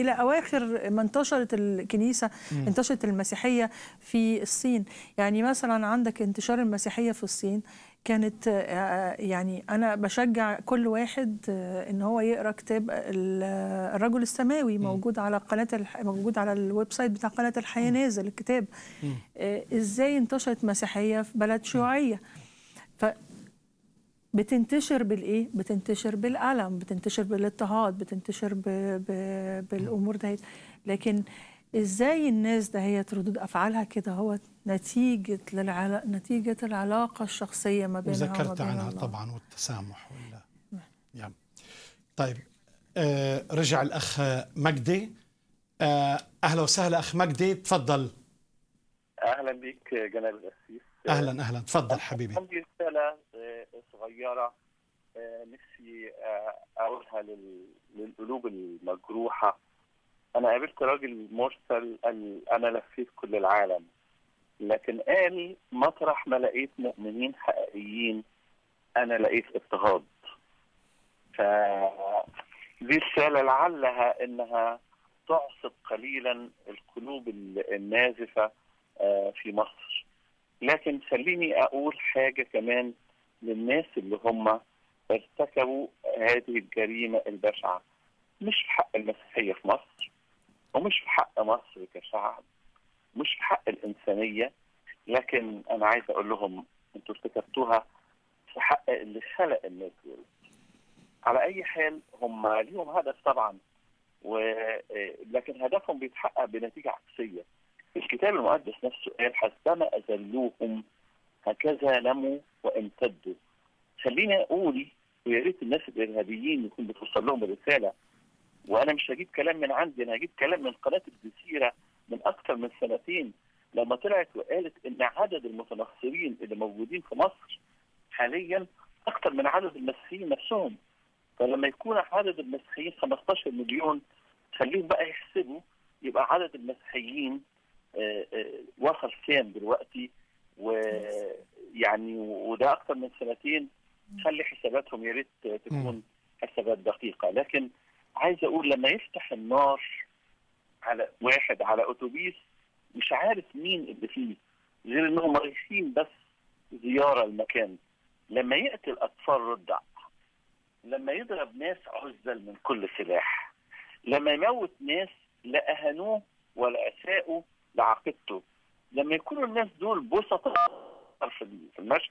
الى اواخر ما انتشرت الكنيسه مم. انتشرت المسيحيه في الصين يعني مثلا عندك انتشار المسيحيه في الصين كانت آه، آه، يعني انا بشجع كل واحد آه، ان هو يقرا كتاب الرجل السماوي موجود على قناه الح... موجود على الويب سايت بتاع قناه الحياه نازل الكتاب ازاي انتشرت مسيحيه في بلد شيوعيه بتنتشر بالايه بتنتشر بالالم بتنتشر بالاضطهاد بتنتشر بـ بـ بالامور دهيت لكن ازاي الناس دهيت ردود افعالها كده هو نتيجه للعلا... نتيجه العلاقه الشخصيه ما بينها وذكرت عنها الله. طبعا والتسامح ولا نعم. يعني. طيب آه رجع الاخ مجدي آه اهلا وسهلا اخ مجدي تفضل اهلا بك جناب الاسيس اهلا اهلا تفضل حبيبي عندي رساله صغيره آه، نفسي آه، اقولها للقلوب المجروحه انا قابلت راجل مرسل قال انا لفيت كل العالم لكن قال مطرح ما لقيت مؤمنين حقيقيين انا لقيت اضطهاد ف دي رسالة لعلها انها تعصب قليلا القلوب النازفة آه، في مصر لكن خليني اقول حاجة كمان للناس اللي هم ارتكبوا هذه الجريمه البشعه مش في حق المسيحيه في مصر ومش في حق مصر كشعب مش في حق الانسانيه لكن انا عايز اقول لهم انتوا ارتكبتوها في حق اللي خلق الناس دول على اي حال هم ليهم هدف طبعا ولكن هدفهم بيتحقق بنتيجه عكسيه الكتاب المقدس نفسه قال حسبما اذلوهم هكذا لموا وامتدوا خليني اقول ويا ريت الناس الارهابيين يكون بتوصل لهم الرساله وانا مش هجيب كلام من عندي انا هجيب كلام من قناه الجزيره من اكثر من سنتين لما طلعت وقالت ان عدد المتنصرين اللي موجودين في مصر حاليا اكثر من عدد المسيحيين نفسهم فلما يكون عدد المسيحيين 15 مليون خليهم بقى يحسبوا يبقى عدد المسيحيين آه، آه، وصل كام دلوقتي ويعني وده اكثر من سنتين خلي حساباتهم يا ريت تكون حسابات دقيقه لكن عايز اقول لما يفتح النار على واحد على اتوبيس مش عارف مين اللي فيه غير انهم رايحين بس زياره المكان لما يقتل اطفال رضع لما يضرب ناس عزل من كل سلاح لما يموت ناس لا اهانوه ولا اساءوا لعقيدته لما يكونوا الناس دول بسطاء في المشهد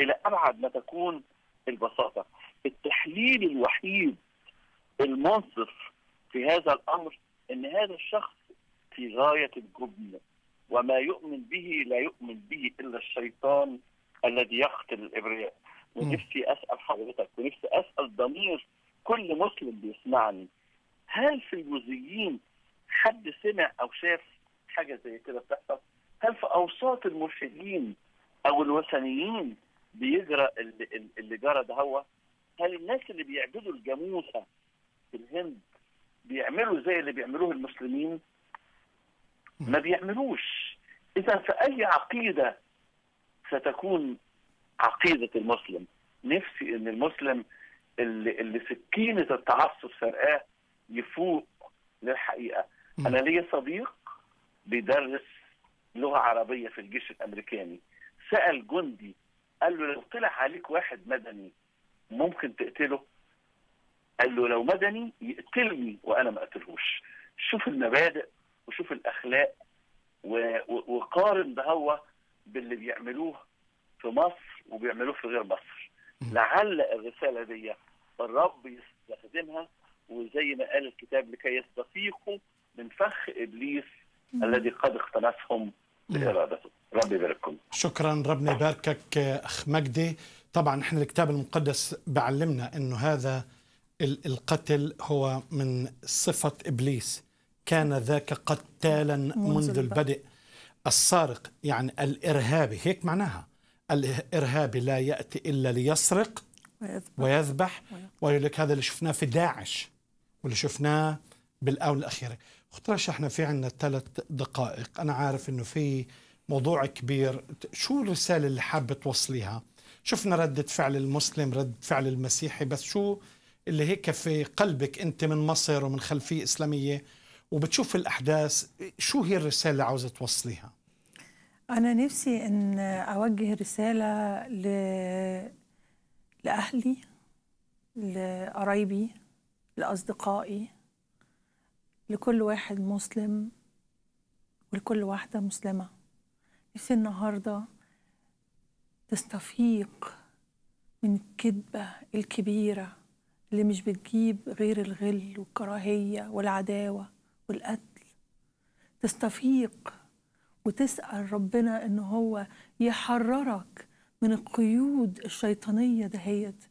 الى ابعد ما تكون البساطه التحليل الوحيد المنصف في هذا الامر ان هذا الشخص في غايه الجبن وما يؤمن به لا يؤمن به الا الشيطان الذي يقتل الابرياء ونفسي اسال حضرتك ونفسي اسال ضمير كل مسلم بيسمعني هل في الجزيين حد سمع او شاف حاجه زي كده بتحصل؟ هل في اوساط الملحدين او الوثنيين بيجرى اللي جرى ده هو هل الناس اللي بيعبدوا الجاموسه في الهند بيعملوا زي اللي بيعملوه المسلمين؟ ما بيعملوش اذا في اي عقيده ستكون عقيده المسلم نفسي ان المسلم اللي, اللي سكينه التعصب سرقاه يفوق للحقيقه انا ليا صديق بيدرس لغه عربيه في الجيش الامريكاني سال جندي قال له لو طلع عليك واحد مدني ممكن تقتله قال له لو مدني يقتلني وانا ما اقتلهوش شوف المبادئ وشوف الاخلاق وقارن ده هو باللي بيعملوه في مصر وبيعملوه في غير مصر لعل الرساله دي الرب يستخدمها وزي ما قال الكتاب لكي يستفيقوا من فخ ابليس الذي قد اقتنصهم ربي يبارككم شكرا ربنا يباركك اخ مجدي طبعا احنا الكتاب المقدس بعلمنا انه هذا القتل هو من صفه ابليس كان ذاك قتالا منذ البدء السارق يعني الارهابي هيك معناها الارهابي لا ياتي الا ليسرق ويذبح, ويذبح. ويقول لك هذا اللي شفناه في داعش واللي شفناه بالاونه الاخيره خطرش احنا في عندنا ثلاث دقائق انا عارف انه في موضوع كبير شو الرساله اللي حابه توصليها شفنا ردة فعل المسلم رد فعل المسيحي بس شو اللي هيك في قلبك انت من مصر ومن خلفيه اسلاميه وبتشوف الاحداث شو هي الرساله اللي عاوزه توصليها انا نفسي ان اوجه رساله ل... لاهلي لقرايبي لاصدقائي لكل واحد مسلم ولكل واحدة مسلمة نفسي النهاردة تستفيق من الكذبة الكبيرة اللي مش بتجيب غير الغل والكراهية والعداوة والقتل تستفيق وتسأل ربنا إن هو يحررك من القيود الشيطانية دهيت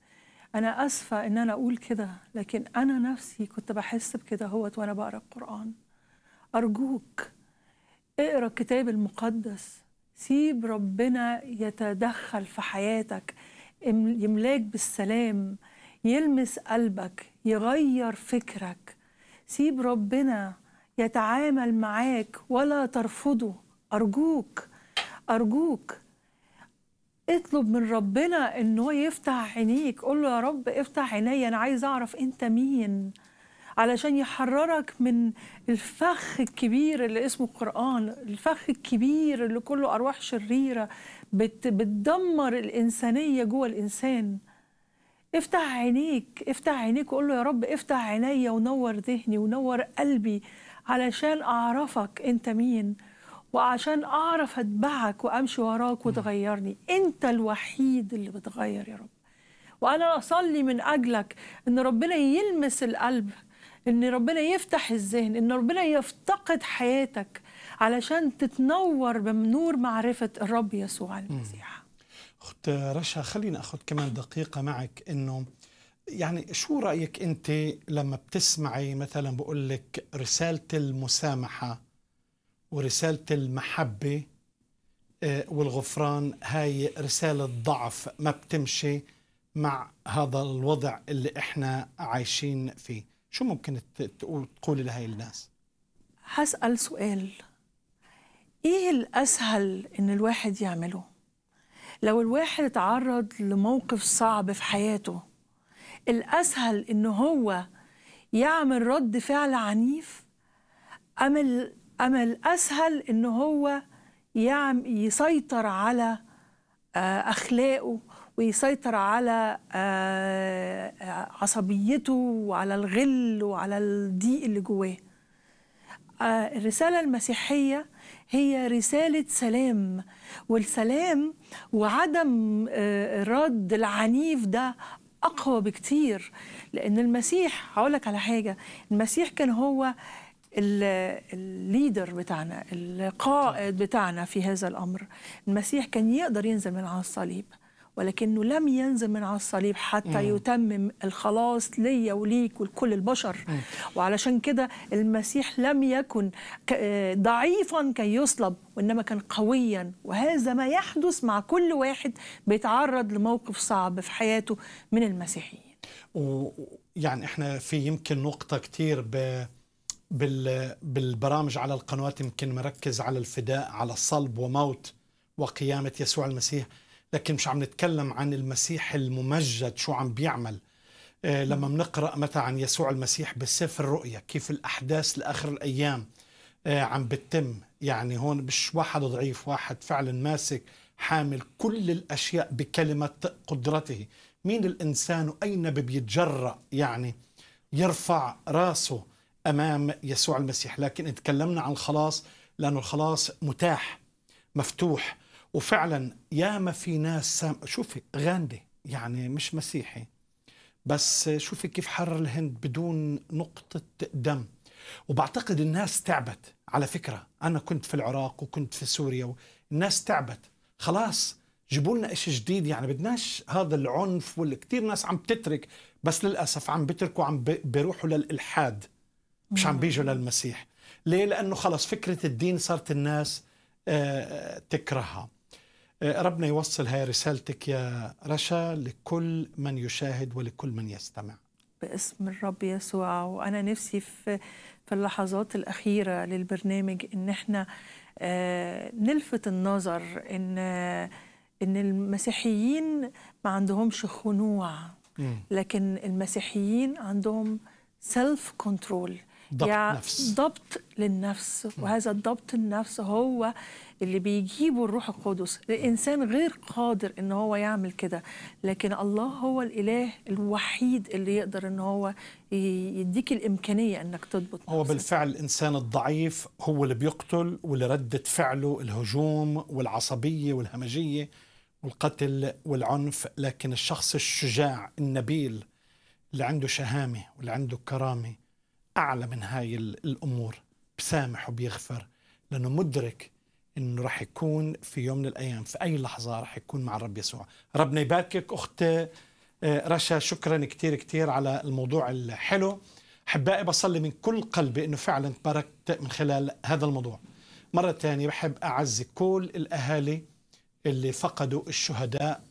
أنا أسفة إن أنا أقول كده لكن أنا نفسي كنت بحس بكده هوت وأنا بقرأ القرآن أرجوك اقرأ الكتاب المقدس سيب ربنا يتدخل في حياتك يملاك بالسلام يلمس قلبك يغير فكرك سيب ربنا يتعامل معاك ولا ترفضه أرجوك أرجوك اطلب من ربنا ان هو يفتح عينيك قول له يا رب افتح عيني انا عايز اعرف انت مين علشان يحررك من الفخ الكبير اللي اسمه القرآن الفخ الكبير اللي كله أرواح شريرة بت بتدمر الإنسانية جوه الإنسان افتح عينيك افتح عينيك وقول له يا رب افتح عينيا ونور ذهني ونور قلبي علشان أعرفك أنت مين وعشان اعرف اتبعك وامشي وراك وتغيرني انت الوحيد اللي بتغير يا رب وانا اصلي من اجلك ان ربنا يلمس القلب ان ربنا يفتح الذهن ان ربنا يفتقد حياتك علشان تتنور بنور معرفه الرب يسوع المسيح اخت رشا خلينا اخذ كمان دقيقه معك انه يعني شو رايك انت لما بتسمعي مثلا بقول لك رساله المسامحه ورسالة المحبة آه، والغفران هاي رسالة ضعف ما بتمشي مع هذا الوضع اللي احنا عايشين فيه شو ممكن تقول تقولي لهي الناس هسأل سؤال ايه الأسهل ان الواحد يعمله لو الواحد اتعرض لموقف صعب في حياته الأسهل ان هو يعمل رد فعل عنيف أم أما الأسهل إن هو يعم يسيطر على آه، أخلاقه ويسيطر على آه، عصبيته وعلى الغل وعلى الضيق اللي جواه آه، الرسالة المسيحية هي رسالة سلام والسلام وعدم الرد العنيف ده أقوى بكتير لأن المسيح هقول لك على حاجة المسيح كان هو الليدر بتاعنا القائد بتاعنا في هذا الأمر المسيح كان يقدر ينزل من على الصليب ولكنه لم ينزل من على الصليب حتى مم. يتمم الخلاص ليا وليك ولكل البشر مم. وعلشان كده المسيح لم يكن ضعيفا كي يصلب وإنما كان قويا وهذا ما يحدث مع كل واحد بيتعرض لموقف صعب في حياته من المسيحيين ويعني احنا في يمكن نقطة كتير ب... بالبرامج على القنوات يمكن مركز على الفداء على الصلب وموت وقيامة يسوع المسيح لكن مش عم نتكلم عن المسيح الممجد شو عم بيعمل آه، لما نعم. بنقرا مثلا عن يسوع المسيح بسفر الرؤيا كيف الاحداث لاخر الايام آه، عم بتتم يعني هون مش واحد ضعيف واحد فعلا ماسك حامل كل الاشياء بكلمه قدرته مين الانسان وأين بيتجرأ يعني يرفع راسه امام يسوع المسيح لكن اتكلمنا تكلمنا عن الخلاص لانه الخلاص متاح مفتوح وفعلا يا ما في ناس سام... شوفي غاندي يعني مش مسيحي بس شوفي كيف حرر الهند بدون نقطة دم وبعتقد الناس تعبت على فكرة أنا كنت في العراق وكنت في سوريا الناس تعبت خلاص جيبوا لنا شيء جديد يعني بدناش هذا العنف والكثير ناس عم تترك بس للأسف عم بتركوا عم بيروحوا للإلحاد مش عم بيجوا للمسيح ليه لانه خلص فكره الدين صارت الناس آه، تكرهها آه، ربنا يوصل هاي رسالتك يا رشا لكل من يشاهد ولكل من يستمع باسم الرب يسوع وانا نفسي في في اللحظات الاخيره للبرنامج ان احنا آه، نلفت النظر ان ان المسيحيين ما عندهمش خنوع لكن المسيحيين عندهم سيلف كنترول ضبط يعني نفس ضبط للنفس وهذا الضبط النفس هو اللي بيجيبه الروح القدس الإنسان غير قادر إن هو يعمل كده لكن الله هو الإله الوحيد اللي يقدر إن هو يديك الإمكانية إنك تضبط نفسك. هو بالفعل الإنسان الضعيف هو اللي بيقتل واللي ردة فعله الهجوم والعصبية والهمجية والقتل والعنف لكن الشخص الشجاع النبيل اللي عنده شهامة واللي عنده كرامة اعلى من هاي الامور بسامح وبيغفر لانه مدرك انه راح يكون في يوم من الايام في اي لحظه راح يكون مع الرب يسوع ربنا يباركك اخت آه، رشا شكرا كثير كثير على الموضوع الحلو احبائي بصلي من كل قلبي انه فعلا تباركت من خلال هذا الموضوع مره ثانيه بحب اعزي كل الاهالي اللي فقدوا الشهداء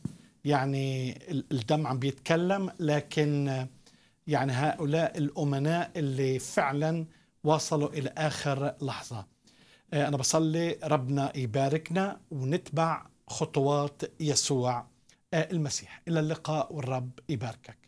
يعني الدم عم بيتكلم لكن يعني هؤلاء الأمناء اللي فعلا وصلوا إلى آخر لحظة آه، أنا بصلي ربنا يباركنا ونتبع خطوات يسوع آه، المسيح إلى اللقاء والرب يباركك